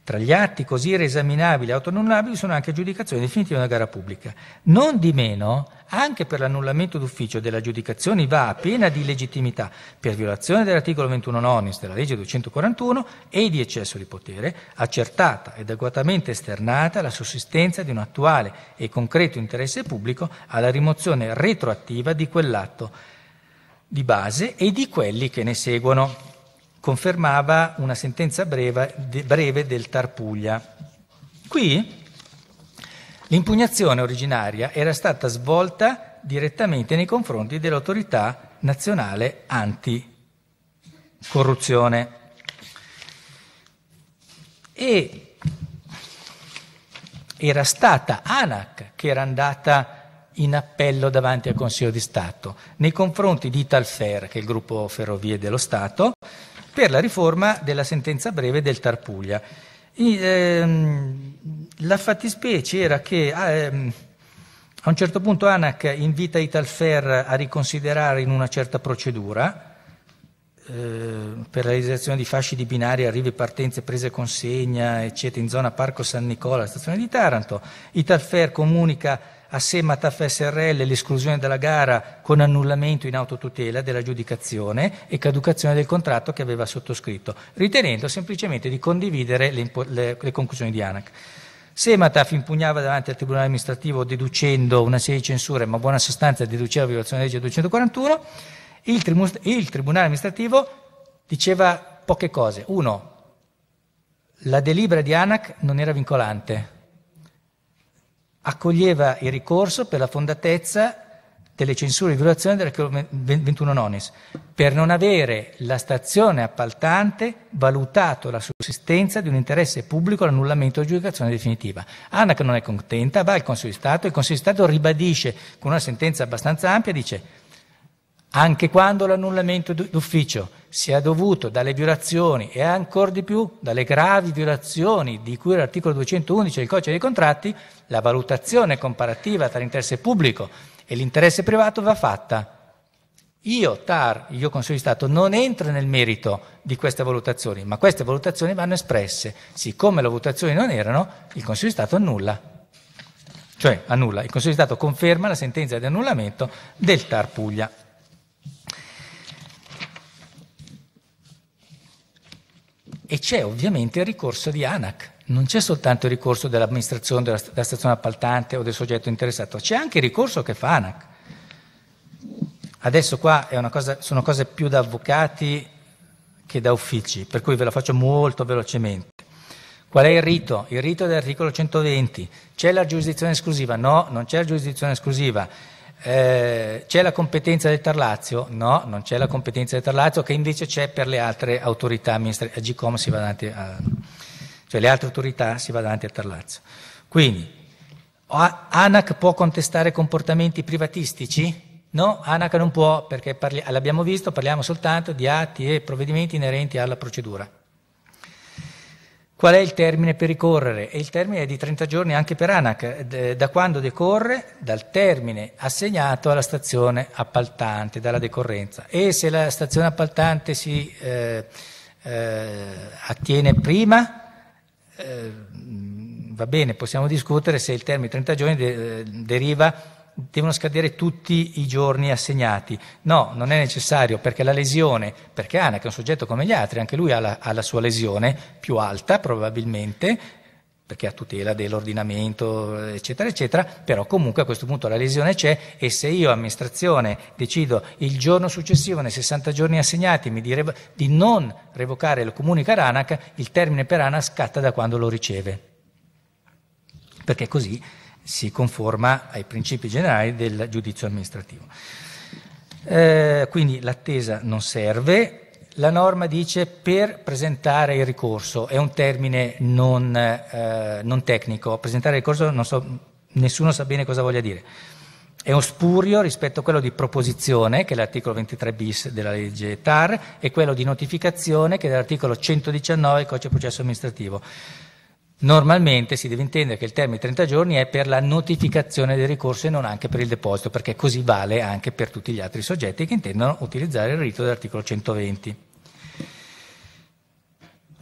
Tra gli atti così reesaminabili e autoannullabili sono anche giudicazioni definitive di una gara pubblica. Non di meno, anche per l'annullamento d'ufficio della giudicazione va a pena di legittimità per violazione dell'articolo 21 nonis della legge 241 e di eccesso di potere, accertata ed adeguatamente esternata la sussistenza di un attuale e concreto interesse pubblico alla rimozione retroattiva di quell'atto di base e di quelli che ne seguono, confermava una sentenza breve, breve del Tarpuglia. Qui l'impugnazione originaria era stata svolta direttamente nei confronti dell'autorità nazionale anticorruzione. E era stata ANAC che era andata a in appello davanti al Consiglio di Stato nei confronti di Talfer, che è il gruppo Ferrovie dello Stato, per la riforma della sentenza breve del Tarpuglia. I, ehm, la fattispecie era che ah, ehm, a un certo punto ANAC invita Italfer a riconsiderare in una certa procedura eh, per la realizzazione di fasci di binari, arrivi, partenze, prese e consegna, eccetera, in zona Parco San Nicola, stazione di Taranto. Italfer comunica a Semataf SRL l'esclusione dalla gara con annullamento in autotutela della giudicazione e caducazione del contratto che aveva sottoscritto, ritenendo semplicemente di condividere le, le, le conclusioni di ANAC. Semataf impugnava davanti al Tribunale amministrativo deducendo una serie di censure, ma buona sostanza deduceva violazione della legge 241. Il, tribun- il Tribunale amministrativo diceva poche cose. Uno, la delibera di ANAC non era vincolante accoglieva il ricorso per la fondatezza delle censure di violazione dell'articolo 21 nonis, per non avere la stazione appaltante valutato la sussistenza di un interesse pubblico all'annullamento o giudicazione definitiva. Anna che non è contenta, va al Consiglio di Stato, il Consiglio di Stato ribadisce con una sentenza abbastanza ampia, dice anche quando l'annullamento d'ufficio sia dovuto dalle violazioni e ancora di più dalle gravi violazioni di cui l'articolo 211 del codice dei contratti, la valutazione comparativa tra l'interesse pubblico e l'interesse privato va fatta. Io, TAR, io Consiglio di Stato, non entro nel merito di queste valutazioni, ma queste valutazioni vanno espresse. Siccome le valutazioni non erano, il Consiglio di Stato annulla. Cioè annulla. Il Consiglio di Stato conferma la sentenza di annullamento del TAR Puglia. E c'è ovviamente il ricorso di ANAC, non c'è soltanto il ricorso dell'amministrazione, della, stazione appaltante o del soggetto interessato, c'è anche il ricorso che fa ANAC. Adesso qua cosa, sono cose più da avvocati che da uffici, per cui ve la faccio molto velocemente. Qual è il rito? Il rito dell'articolo 120. C'è la giurisdizione esclusiva? No, non c'è la giurisdizione esclusiva. Eh, c'è la competenza del Tarlazio? No, non c'è la competenza del Tarlazio, che invece c'è per le altre autorità amministrative. Agicom si va davanti a, cioè le altre autorità si va davanti al Tarlazio. Quindi, ANAC può contestare comportamenti privatistici? No, ANAC non può perché parli, l'abbiamo visto, parliamo soltanto di atti e provvedimenti inerenti alla procedura. Qual è il termine per ricorrere? E il termine è di 30 giorni anche per ANAC, da quando decorre? Dal termine assegnato alla stazione appaltante, dalla decorrenza. E se la stazione appaltante si eh, eh, attiene prima, eh, va bene, possiamo discutere se il termine 30 giorni de- eh, deriva devono scadere tutti i giorni assegnati. No, non è necessario perché la lesione, perché Anak è un soggetto come gli altri, anche lui ha la, ha la sua lesione più alta probabilmente, perché ha tutela dell'ordinamento, eccetera, eccetera, però comunque a questo punto la lesione c'è e se io, amministrazione, decido il giorno successivo, nei 60 giorni assegnati, di, revo- di non revocare il comunica Anak, il termine per Anak scatta da quando lo riceve. Perché così si conforma ai principi generali del giudizio amministrativo. Eh, quindi l'attesa non serve, la norma dice per presentare il ricorso, è un termine non, eh, non tecnico, presentare il ricorso so, nessuno sa bene cosa voglia dire. È un spurio rispetto a quello di proposizione, che è l'articolo 23 bis della legge TAR, e quello di notificazione, che è l'articolo 119 del codice processo amministrativo. Normalmente si deve intendere che il termine 30 giorni è per la notificazione del ricorso e non anche per il deposito, perché così vale anche per tutti gli altri soggetti che intendono utilizzare il rito dell'articolo 120.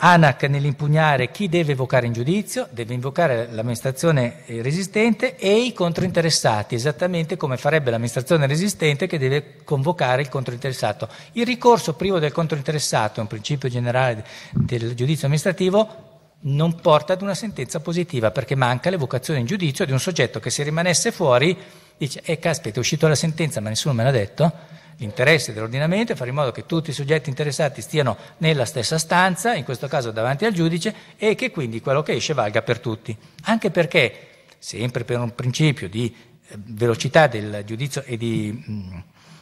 ANAC nell'impugnare chi deve invocare in giudizio, deve invocare l'amministrazione eh, resistente e i controinteressati, esattamente come farebbe l'amministrazione resistente che deve convocare il controinteressato. Il ricorso privo del controinteressato è un principio generale del giudizio amministrativo non porta ad una sentenza positiva perché manca l'evocazione in giudizio di un soggetto che se rimanesse fuori dice eh caspita è uscita la sentenza ma nessuno me l'ha detto l'interesse dell'ordinamento è fare in modo che tutti i soggetti interessati stiano nella stessa stanza in questo caso davanti al giudice e che quindi quello che esce valga per tutti anche perché sempre per un principio di eh, velocità del giudizio e di mh, mm,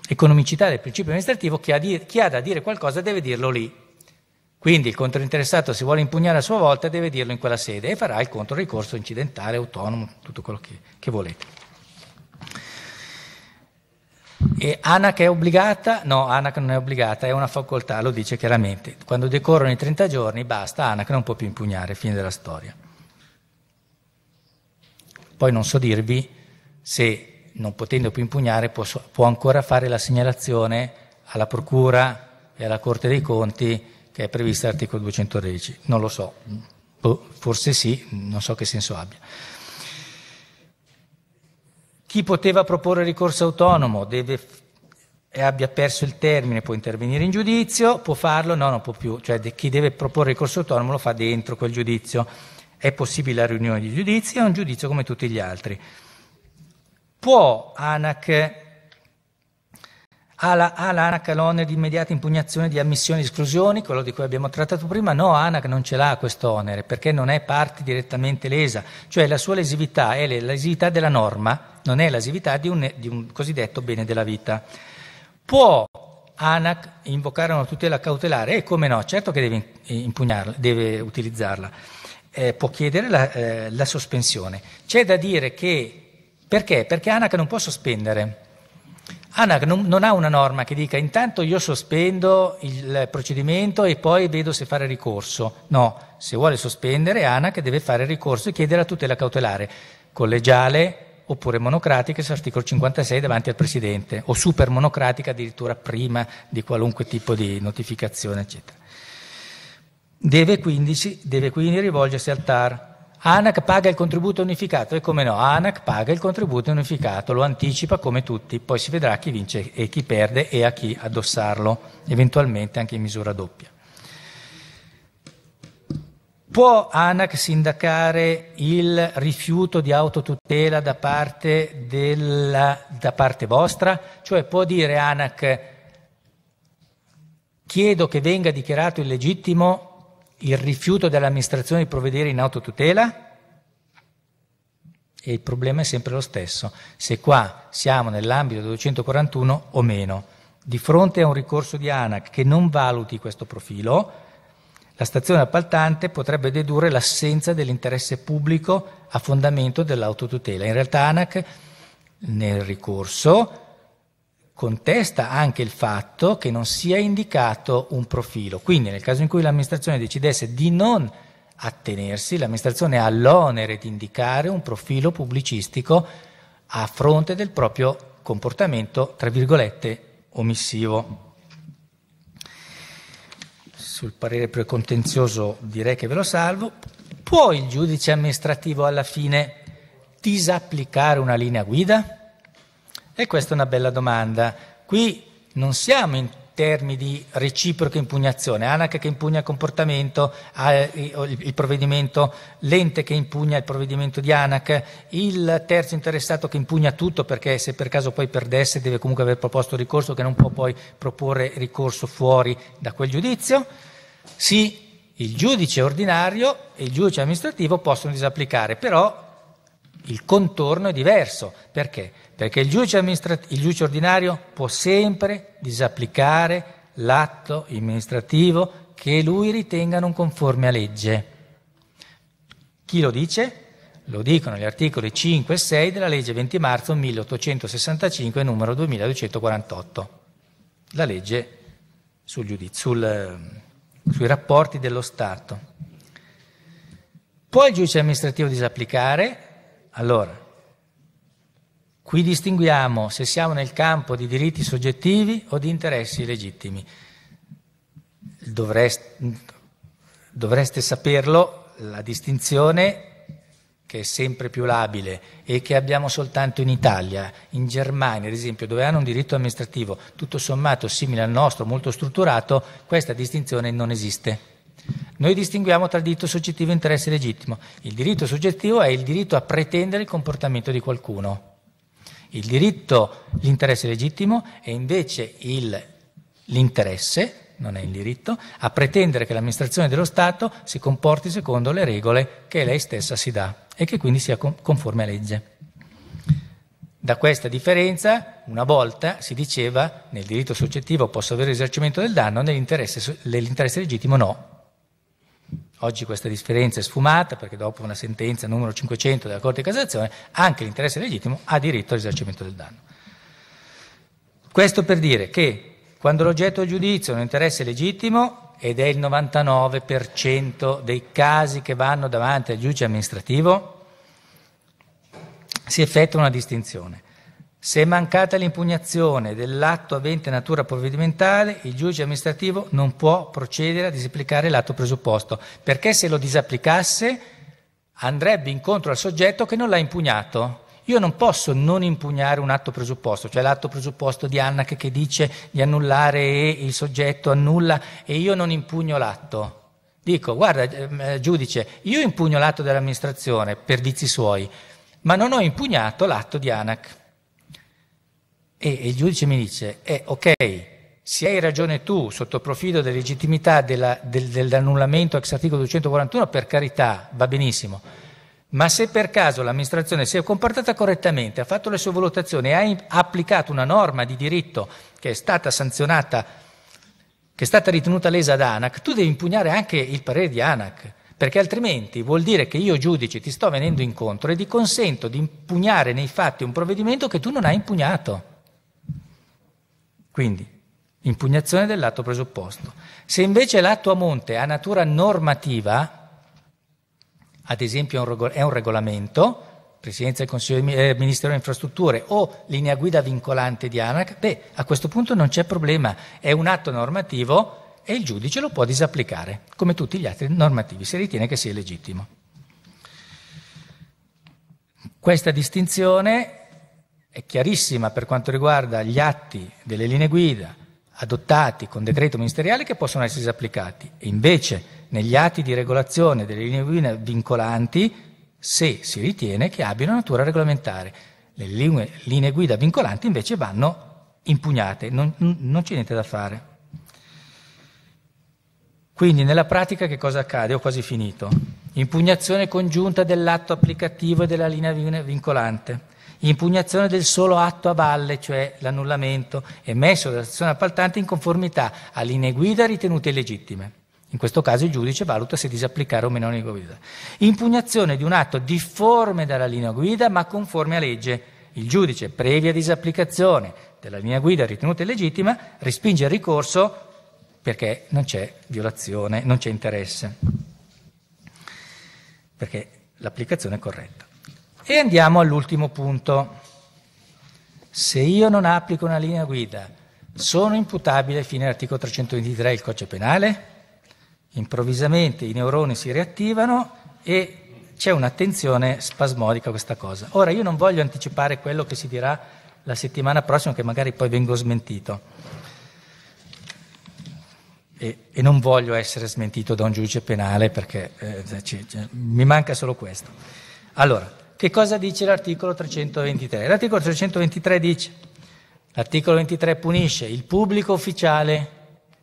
economicità del principio amministrativo chi ha, di, chi ha da dire qualcosa deve dirlo lì quindi il controinteressato si vuole impugnare a sua volta deve dirlo in quella sede e farà il contro ricorso incidentale, autonomo, tutto quello che, che volete. E ANAC è obbligata? No, ANAC non è obbligata, è una facoltà, lo dice chiaramente. Quando decorrono i 30 giorni basta, ANAC non può più impugnare, fine della storia. Poi non so dirvi se, non potendo più impugnare, può, può ancora fare la segnalazione alla Procura e alla Corte dei Conti che è prevista l'articolo 213. Non lo so, boh, forse sì, non so che senso abbia. Chi poteva proporre ricorso autonomo deve, e abbia perso il termine può intervenire in giudizio, può farlo, no, non può più, cioè chi deve proporre ricorso autonomo lo fa dentro quel giudizio. È possibile la riunione di giudizi, è un giudizio come tutti gli altri. Può ANAC ha l'ANAC l'onere di immediata impugnazione di ammissioni e esclusioni, quello di cui abbiamo trattato prima, no, ANAC non ce l'ha questo onere perché non è parte direttamente lesa, cioè la sua lesività è l'esività della norma, non è l'esività di di un cosiddetto bene della vita. Può ANAC invocare una tutela cautelare? E eh, come no, certo che deve impugnarla, deve utilizzarla, eh, può chiedere la, eh, la sospensione. C'è da dire che perché? Perché ANAC non può sospendere ANAC non, non, ha una norma che dica intanto io sospendo il procedimento e poi vedo se fare ricorso. No, se vuole sospendere ANAC deve fare ricorso e chiedere la tutela cautelare collegiale oppure monocratica, se articolo 56 davanti al Presidente, o super monocratica addirittura prima di qualunque tipo di notificazione, eccetera. Deve quindi, deve quindi rivolgersi al TAR ANAC paga il contributo unificato, e come no, ANAC paga il contributo unificato, lo anticipa come tutti, poi si vedrà chi vince e chi perde e a chi addossarlo, eventualmente anche in misura doppia. Può ANAC sindacare il rifiuto di autotutela da parte, della, da parte, vostra? Cioè può dire ANAC chiedo che venga dichiarato illegittimo il rifiuto dell'amministrazione di provvedere in autotutela? E il problema è sempre lo stesso, se qua siamo nell'ambito 241 o meno. Di fronte a un ricorso di ANAC che non valuti questo profilo, la stazione appaltante potrebbe dedurre l'assenza dell'interesse pubblico a fondamento dell'autotutela. In realtà ANAC nel ricorso contesta anche il fatto che non sia indicato un profilo. Quindi nel caso in cui l'amministrazione decidesse di non attenersi, l'amministrazione ha l'onere di indicare un profilo pubblicistico a fronte del proprio comportamento, tra virgolette, omissivo. Sul parere precontenzioso direi che ve lo salvo. Può il giudice amministrativo alla fine disapplicare una linea guida? E questa è una bella domanda. Qui non siamo in termini di reciproca impugnazione, ANAC che impugna il comportamento, il provvedimento, l'ente che impugna il provvedimento di ANAC, il terzo interessato che impugna tutto perché se per caso poi perdesse deve comunque aver proposto ricorso che non può poi proporre ricorso fuori da quel giudizio. Sì, il giudice ordinario e il giudice amministrativo possono disapplicare, però il contorno è diverso. Perché? Perché il giudice, amministrat- il giudice ordinario può sempre disapplicare l'atto amministrativo che lui ritenga non conforme a legge. Chi lo dice? Lo dicono gli articoli 5 e 6 della legge 20 marzo 1865 numero 2248, la legge sul giudizio, sul, sui rapporti dello Stato. Può il giudice amministrativo disapplicare allora, qui distinguiamo se siamo nel campo di diritti soggettivi o di interessi legittimi. Dovreste, dovreste saperlo, la distinzione che è sempre più labile e che abbiamo soltanto in Italia, in Germania ad esempio, dove hanno un diritto amministrativo tutto sommato simile al nostro, molto strutturato, questa distinzione non esiste. Noi distinguiamo tra diritto soggettivo e interesse legittimo. Il diritto soggettivo è il diritto a pretendere il comportamento di qualcuno. Il diritto, l'interesse legittimo è invece il, l'interesse, non è il diritto, a pretendere che l'amministrazione dello Stato si comporti secondo le regole che lei stessa si dà e che quindi sia conforme a legge. Da questa differenza, una volta si diceva nel diritto soggettivo posso avere risarcimento del danno, nell'interesse, nell'interesse legittimo no. Oggi questa differenza è sfumata perché dopo una sentenza numero 500 della Corte di Cassazione anche l'interesse legittimo ha diritto al risarcimento del danno. Questo per dire che quando l'oggetto del giudizio è un interesse legittimo, ed è il 99% dei casi che vanno davanti al giudice amministrativo, si effettua una distinzione. Se è mancata l'impugnazione dell'atto avente natura provvedimentale, il giudice amministrativo non può procedere a disapplicare l'atto presupposto, perché se lo disapplicasse andrebbe incontro al soggetto che non l'ha impugnato. Io non posso non impugnare un atto presupposto, cioè l'atto presupposto di Annac che dice di annullare e il soggetto annulla e io non impugno l'atto. Dico, guarda ehm, eh, giudice, io impugno l'atto dell'amministrazione per vizi suoi, ma non ho impugnato l'atto di Anac. E il giudice mi dice, eh, ok, se hai ragione tu sotto profilo della legittimità della, del, dell'annullamento ex articolo 241, per carità, va benissimo. Ma se per caso l'amministrazione si è comportata correttamente, ha fatto le sue valutazioni, e ha applicato una norma di diritto che è stata sanzionata, che è stata ritenuta lesa da ANAC, tu devi impugnare anche il parere di ANAC perché altrimenti vuol dire che io giudice ti sto venendo incontro e ti consento di impugnare nei fatti un provvedimento che tu non hai impugnato. Quindi, impugnazione dell'atto presupposto. Se invece l'atto a monte ha natura normativa, ad esempio è un regolamento, Presidenza del Consiglio del eh, Ministero delle Infrastrutture o linea guida vincolante di ANAC, beh, a questo punto non c'è problema, è un atto normativo e il giudice lo può disapplicare, come tutti gli altri normativi, se ritiene che sia legittimo. Questa distinzione è chiarissima per quanto riguarda gli atti delle linee guida adottati con decreto ministeriale che possono essere disapplicati. E invece negli atti di regolazione delle linee guida vincolanti, se si ritiene che abbiano natura regolamentare. Le linee, linee guida vincolanti invece vanno impugnate, non, non c'è niente da fare. Quindi nella pratica che cosa accade? Ho quasi finito. Impugnazione congiunta dell'atto applicativo e della linea vincolante impugnazione del solo atto a valle, cioè l'annullamento emesso dalla stazione appaltante in conformità a linee guida ritenute illegittime. In questo caso il giudice valuta se disapplicare o meno la linea guida. Impugnazione di un atto difforme dalla linea guida ma conforme a legge. Il giudice, previa disapplicazione della linea guida ritenuta illegittima, respinge il ricorso perché non c'è violazione, non c'è interesse, perché l'applicazione è corretta. E andiamo all'ultimo punto. Se io non applico una linea guida, sono imputabile fino all'articolo 323 del codice penale? Improvvisamente i neuroni si riattivano e c'è un'attenzione spasmodica a questa cosa. Ora io non voglio anticipare quello che si dirà la settimana prossima, che magari poi vengo smentito. E, e non voglio essere smentito da un giudice penale perché eh, ci, cioè, ci, cioè, mi manca solo questo. Allora, che cosa dice l'articolo 323? L'articolo 323 dice, l'articolo 23 punisce il pubblico ufficiale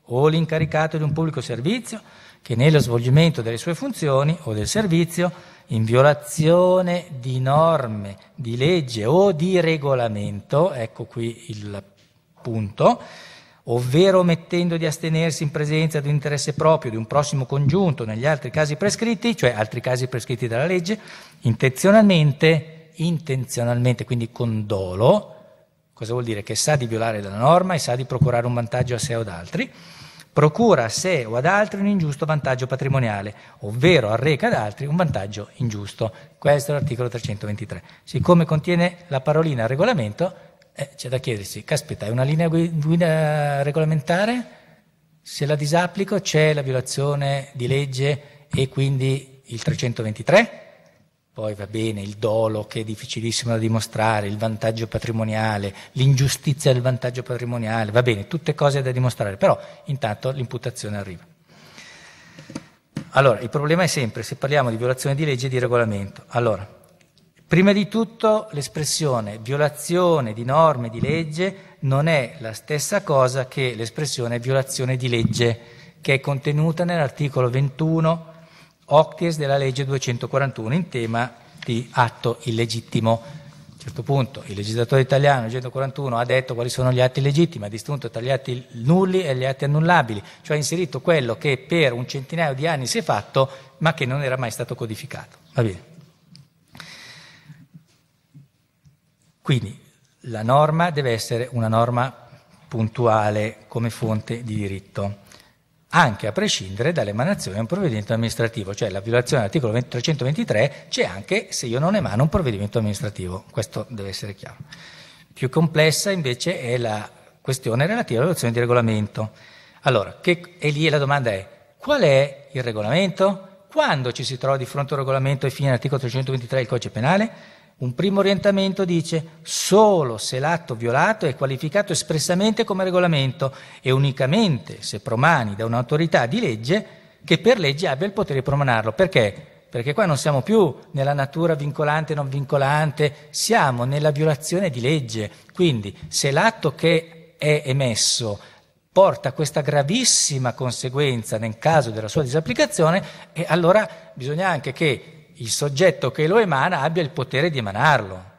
o l'incaricato di un pubblico servizio che nello svolgimento delle sue funzioni o del servizio, in violazione di norme, di legge o di regolamento, ecco qui il punto, ovvero omettendo di astenersi in presenza di un interesse proprio, di un prossimo congiunto, negli altri casi prescritti, cioè altri casi prescritti dalla legge, intenzionalmente, intenzionalmente, quindi con dolo, cosa vuol dire? Che sa di violare la norma e sa di procurare un vantaggio a sé o ad altri, procura a sé o ad altri un ingiusto vantaggio patrimoniale, ovvero arreca ad altri un vantaggio ingiusto. Questo è l'articolo 323. Siccome contiene la parolina regolamento, eh, c'è da chiedersi, caspita, è una linea guida regolamentare? Se la disapplico c'è la violazione di legge e quindi il 323? Poi va bene il dolo che è difficilissimo da dimostrare, il vantaggio patrimoniale, l'ingiustizia del vantaggio patrimoniale, va bene, tutte cose da dimostrare, però intanto l'imputazione arriva. Allora, il problema è sempre se parliamo di violazione di legge e di regolamento. Allora, Prima di tutto l'espressione violazione di norme di legge non è la stessa cosa che l'espressione violazione di legge che è contenuta nell'articolo 21 octies della legge 241 in tema di atto illegittimo. A un certo punto il legislatore italiano, il 141, ha detto quali sono gli atti illegittimi, ha distinto tra gli atti nulli e gli atti annullabili, cioè ha inserito quello che per un centinaio di anni si è fatto ma che non era mai stato codificato. Va bene. Quindi la norma deve essere una norma puntuale come fonte di diritto, anche a prescindere dall'emanazione di un provvedimento amministrativo, cioè la violazione dell'articolo 323 c'è anche se io non emano un provvedimento amministrativo, questo deve essere chiaro. Più complessa invece è la questione relativa all'adozione di regolamento. Allora, che, e lì la domanda è, qual è il regolamento? Quando ci si trova di fronte a un regolamento ai fini dell'articolo 323 del codice penale? Un primo orientamento dice solo se l'atto violato è qualificato espressamente come regolamento e unicamente se promani da un'autorità di legge che per legge abbia il potere di promanarlo. Perché? Perché qua non siamo più nella natura vincolante o non vincolante, siamo nella violazione di legge. Quindi se l'atto che è emesso porta questa gravissima conseguenza nel caso della sua disapplicazione, allora bisogna anche che il soggetto che lo emana abbia il potere di emanarlo.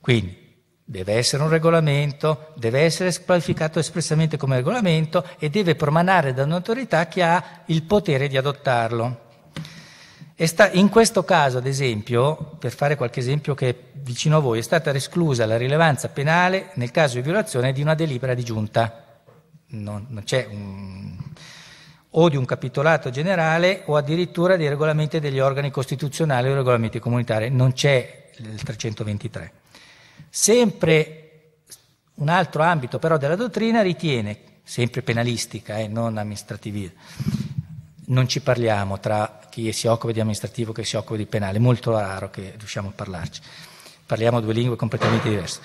Quindi deve essere un regolamento, deve essere qualificato espressamente come regolamento e deve promanare da un'autorità che ha il potere di adottarlo. Sta, in questo caso, ad esempio, per fare qualche esempio che è vicino a voi, è stata esclusa la rilevanza penale nel caso di violazione di una delibera di giunta. Non, non c'è un, o di un capitolato generale o addirittura dei regolamenti degli organi costituzionali o regolamenti comunitari. Non c'è il 323. Sempre un altro ambito però della dottrina ritiene, sempre penalistica e eh, non amministrativa, non ci parliamo tra chi si occupa di amministrativo e chi si occupa di penale, è molto raro che riusciamo a parlarci, parliamo due lingue completamente diverse.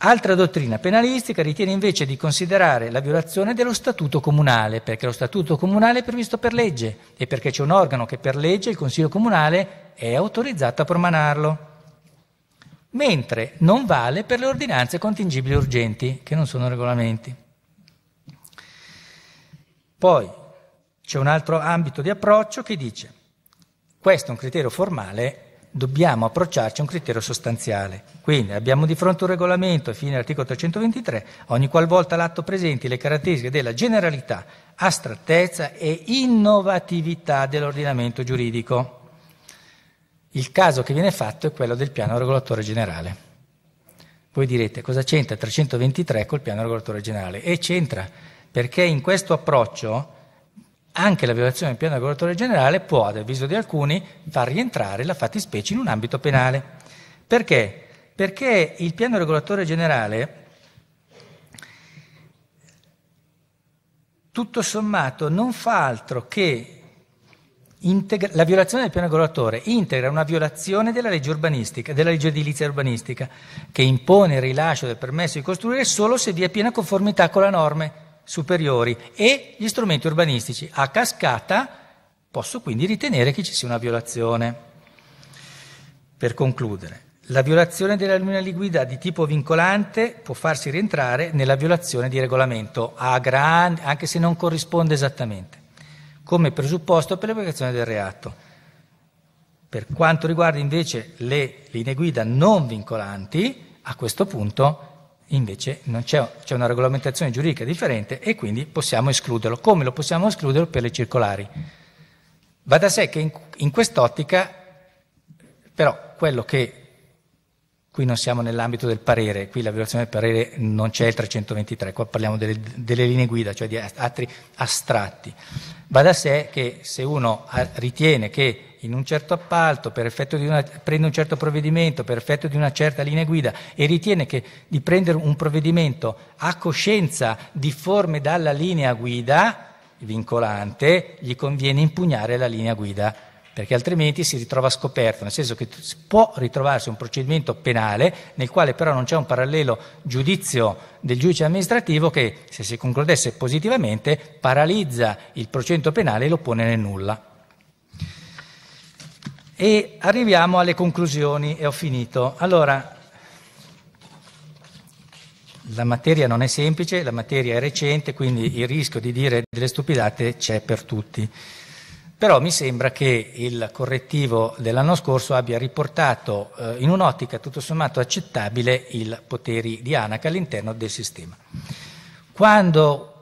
Altra dottrina penalistica ritiene invece di considerare la violazione dello statuto comunale, perché lo statuto comunale è previsto per legge e perché c'è un organo che per legge, il Consiglio Comunale, è autorizzato a promanarlo. Mentre non vale per le ordinanze contingibili urgenti, che non sono regolamenti. Poi c'è un altro ambito di approccio che dice questo è un criterio formale dobbiamo approcciarci a un criterio sostanziale. Quindi abbiamo di fronte un regolamento, fine articolo 323, ogni qualvolta l'atto presenti le caratteristiche della generalità, astrattezza e innovatività dell'ordinamento giuridico. Il caso che viene fatto è quello del piano regolatore generale. Voi direte cosa c'entra 323 col piano regolatore generale? E c'entra, perché in questo approccio anche la violazione del piano regolatore generale può, ad avviso di alcuni, far rientrare la fattispecie in un ambito penale. Perché? Perché il piano regolatore generale, tutto sommato, non fa altro che integra- la violazione del piano regolatore integra una violazione della legge urbanistica, della legge edilizia urbanistica, che impone il rilascio del permesso di costruire solo se vi è piena conformità con la norma superiori e gli strumenti urbanistici a cascata, posso quindi ritenere che ci sia una violazione. Per concludere, la violazione della linea di guida di tipo vincolante può farsi rientrare nella violazione di regolamento, grandi, anche se non corrisponde esattamente, come presupposto per l'applicazione del reato. Per quanto riguarda invece le linee guida non vincolanti, a questo punto Invece c'è, c'è una regolamentazione giuridica differente e quindi possiamo escluderlo. Come lo possiamo escludere per le circolari? Va da sé che in, in quest'ottica, però, quello che qui non siamo nell'ambito del parere, qui la violazione del parere non c'è il 323, qua parliamo delle, delle linee guida, cioè di atti astratti. Va da sé che se uno ritiene che in un certo appalto, una, prende un certo provvedimento per effetto di una certa linea guida e ritiene che di prendere un provvedimento a coscienza difforme dalla linea guida vincolante, gli conviene impugnare la linea guida perché altrimenti si ritrova scoperto, nel senso che può ritrovarsi un procedimento penale nel quale però non c'è un parallelo giudizio del giudice amministrativo che se si concludesse positivamente paralizza il procedimento penale e lo pone nel nulla. E arriviamo alle conclusioni e ho finito. Allora, la materia non è semplice, la materia è recente, quindi il rischio di dire delle stupidate c'è per tutti. Però mi sembra che il correttivo dell'anno scorso abbia riportato eh, in un'ottica tutto sommato accettabile i poteri di ANAC all'interno del sistema. Quando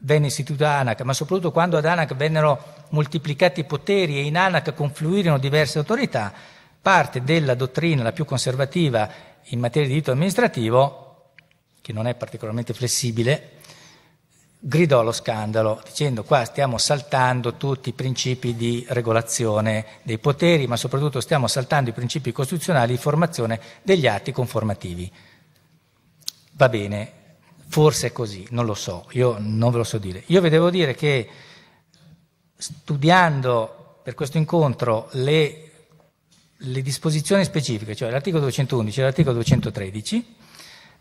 venne istituita ANAC, ma soprattutto quando ad ANAC vennero moltiplicati i poteri e in Anac confluirono diverse autorità, parte della dottrina la più conservativa in materia di diritto amministrativo, che non è particolarmente flessibile, gridò lo scandalo dicendo qua stiamo saltando tutti i principi di regolazione dei poteri, ma soprattutto stiamo saltando i principi costituzionali di formazione degli atti conformativi. Va bene, forse è così, non lo so, io non ve lo so dire. Io vi devo dire che studiando per questo incontro le, le disposizioni specifiche, cioè l'articolo 211 e l'articolo 213,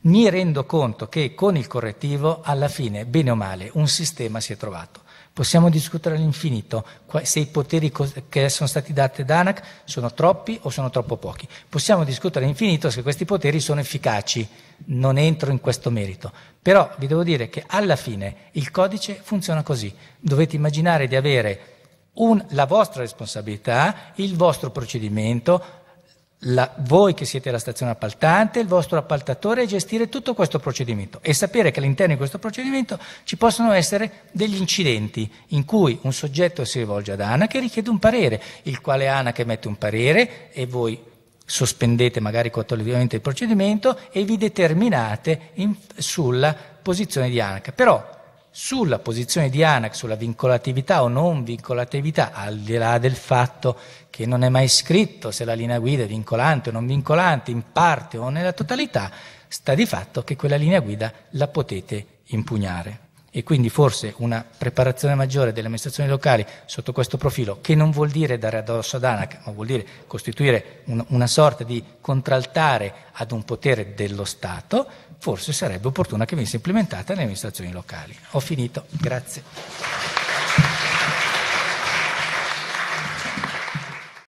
mi rendo conto che con il correttivo alla fine, bene o male, un sistema si è trovato. Possiamo discutere all'infinito se i poteri che sono stati dati ad ANAC sono troppi o sono troppo pochi. Possiamo discutere all'infinito se questi poteri sono efficaci. Non entro in questo merito. Però vi devo dire che alla fine il codice funziona così. Dovete immaginare di avere un, la vostra responsabilità, il vostro procedimento, la, voi che siete la stazione appaltante, il vostro appaltatore e gestire tutto questo procedimento e sapere che all'interno di questo procedimento ci possono essere degli incidenti in cui un soggetto si rivolge ad ANAC e richiede un parere, il quale ANAC emette un parere e voi sospendete magari collettivamente il procedimento e vi determinate in, sulla posizione di ANAC. Però sulla posizione di ANAC, sulla vincolatività o non vincolatività, al di là del fatto che non è mai scritto se la linea guida è vincolante o non vincolante, in parte o nella totalità, sta di fatto che quella linea guida la potete impugnare. E quindi forse una preparazione maggiore delle amministrazioni locali sotto questo profilo, che non vuol dire dare addosso ad ANAC, ma vuol dire costituire un, una sorta di contraltare ad un potere dello Stato, forse sarebbe opportuna che venisse implementata nelle amministrazioni locali. Ho finito, grazie.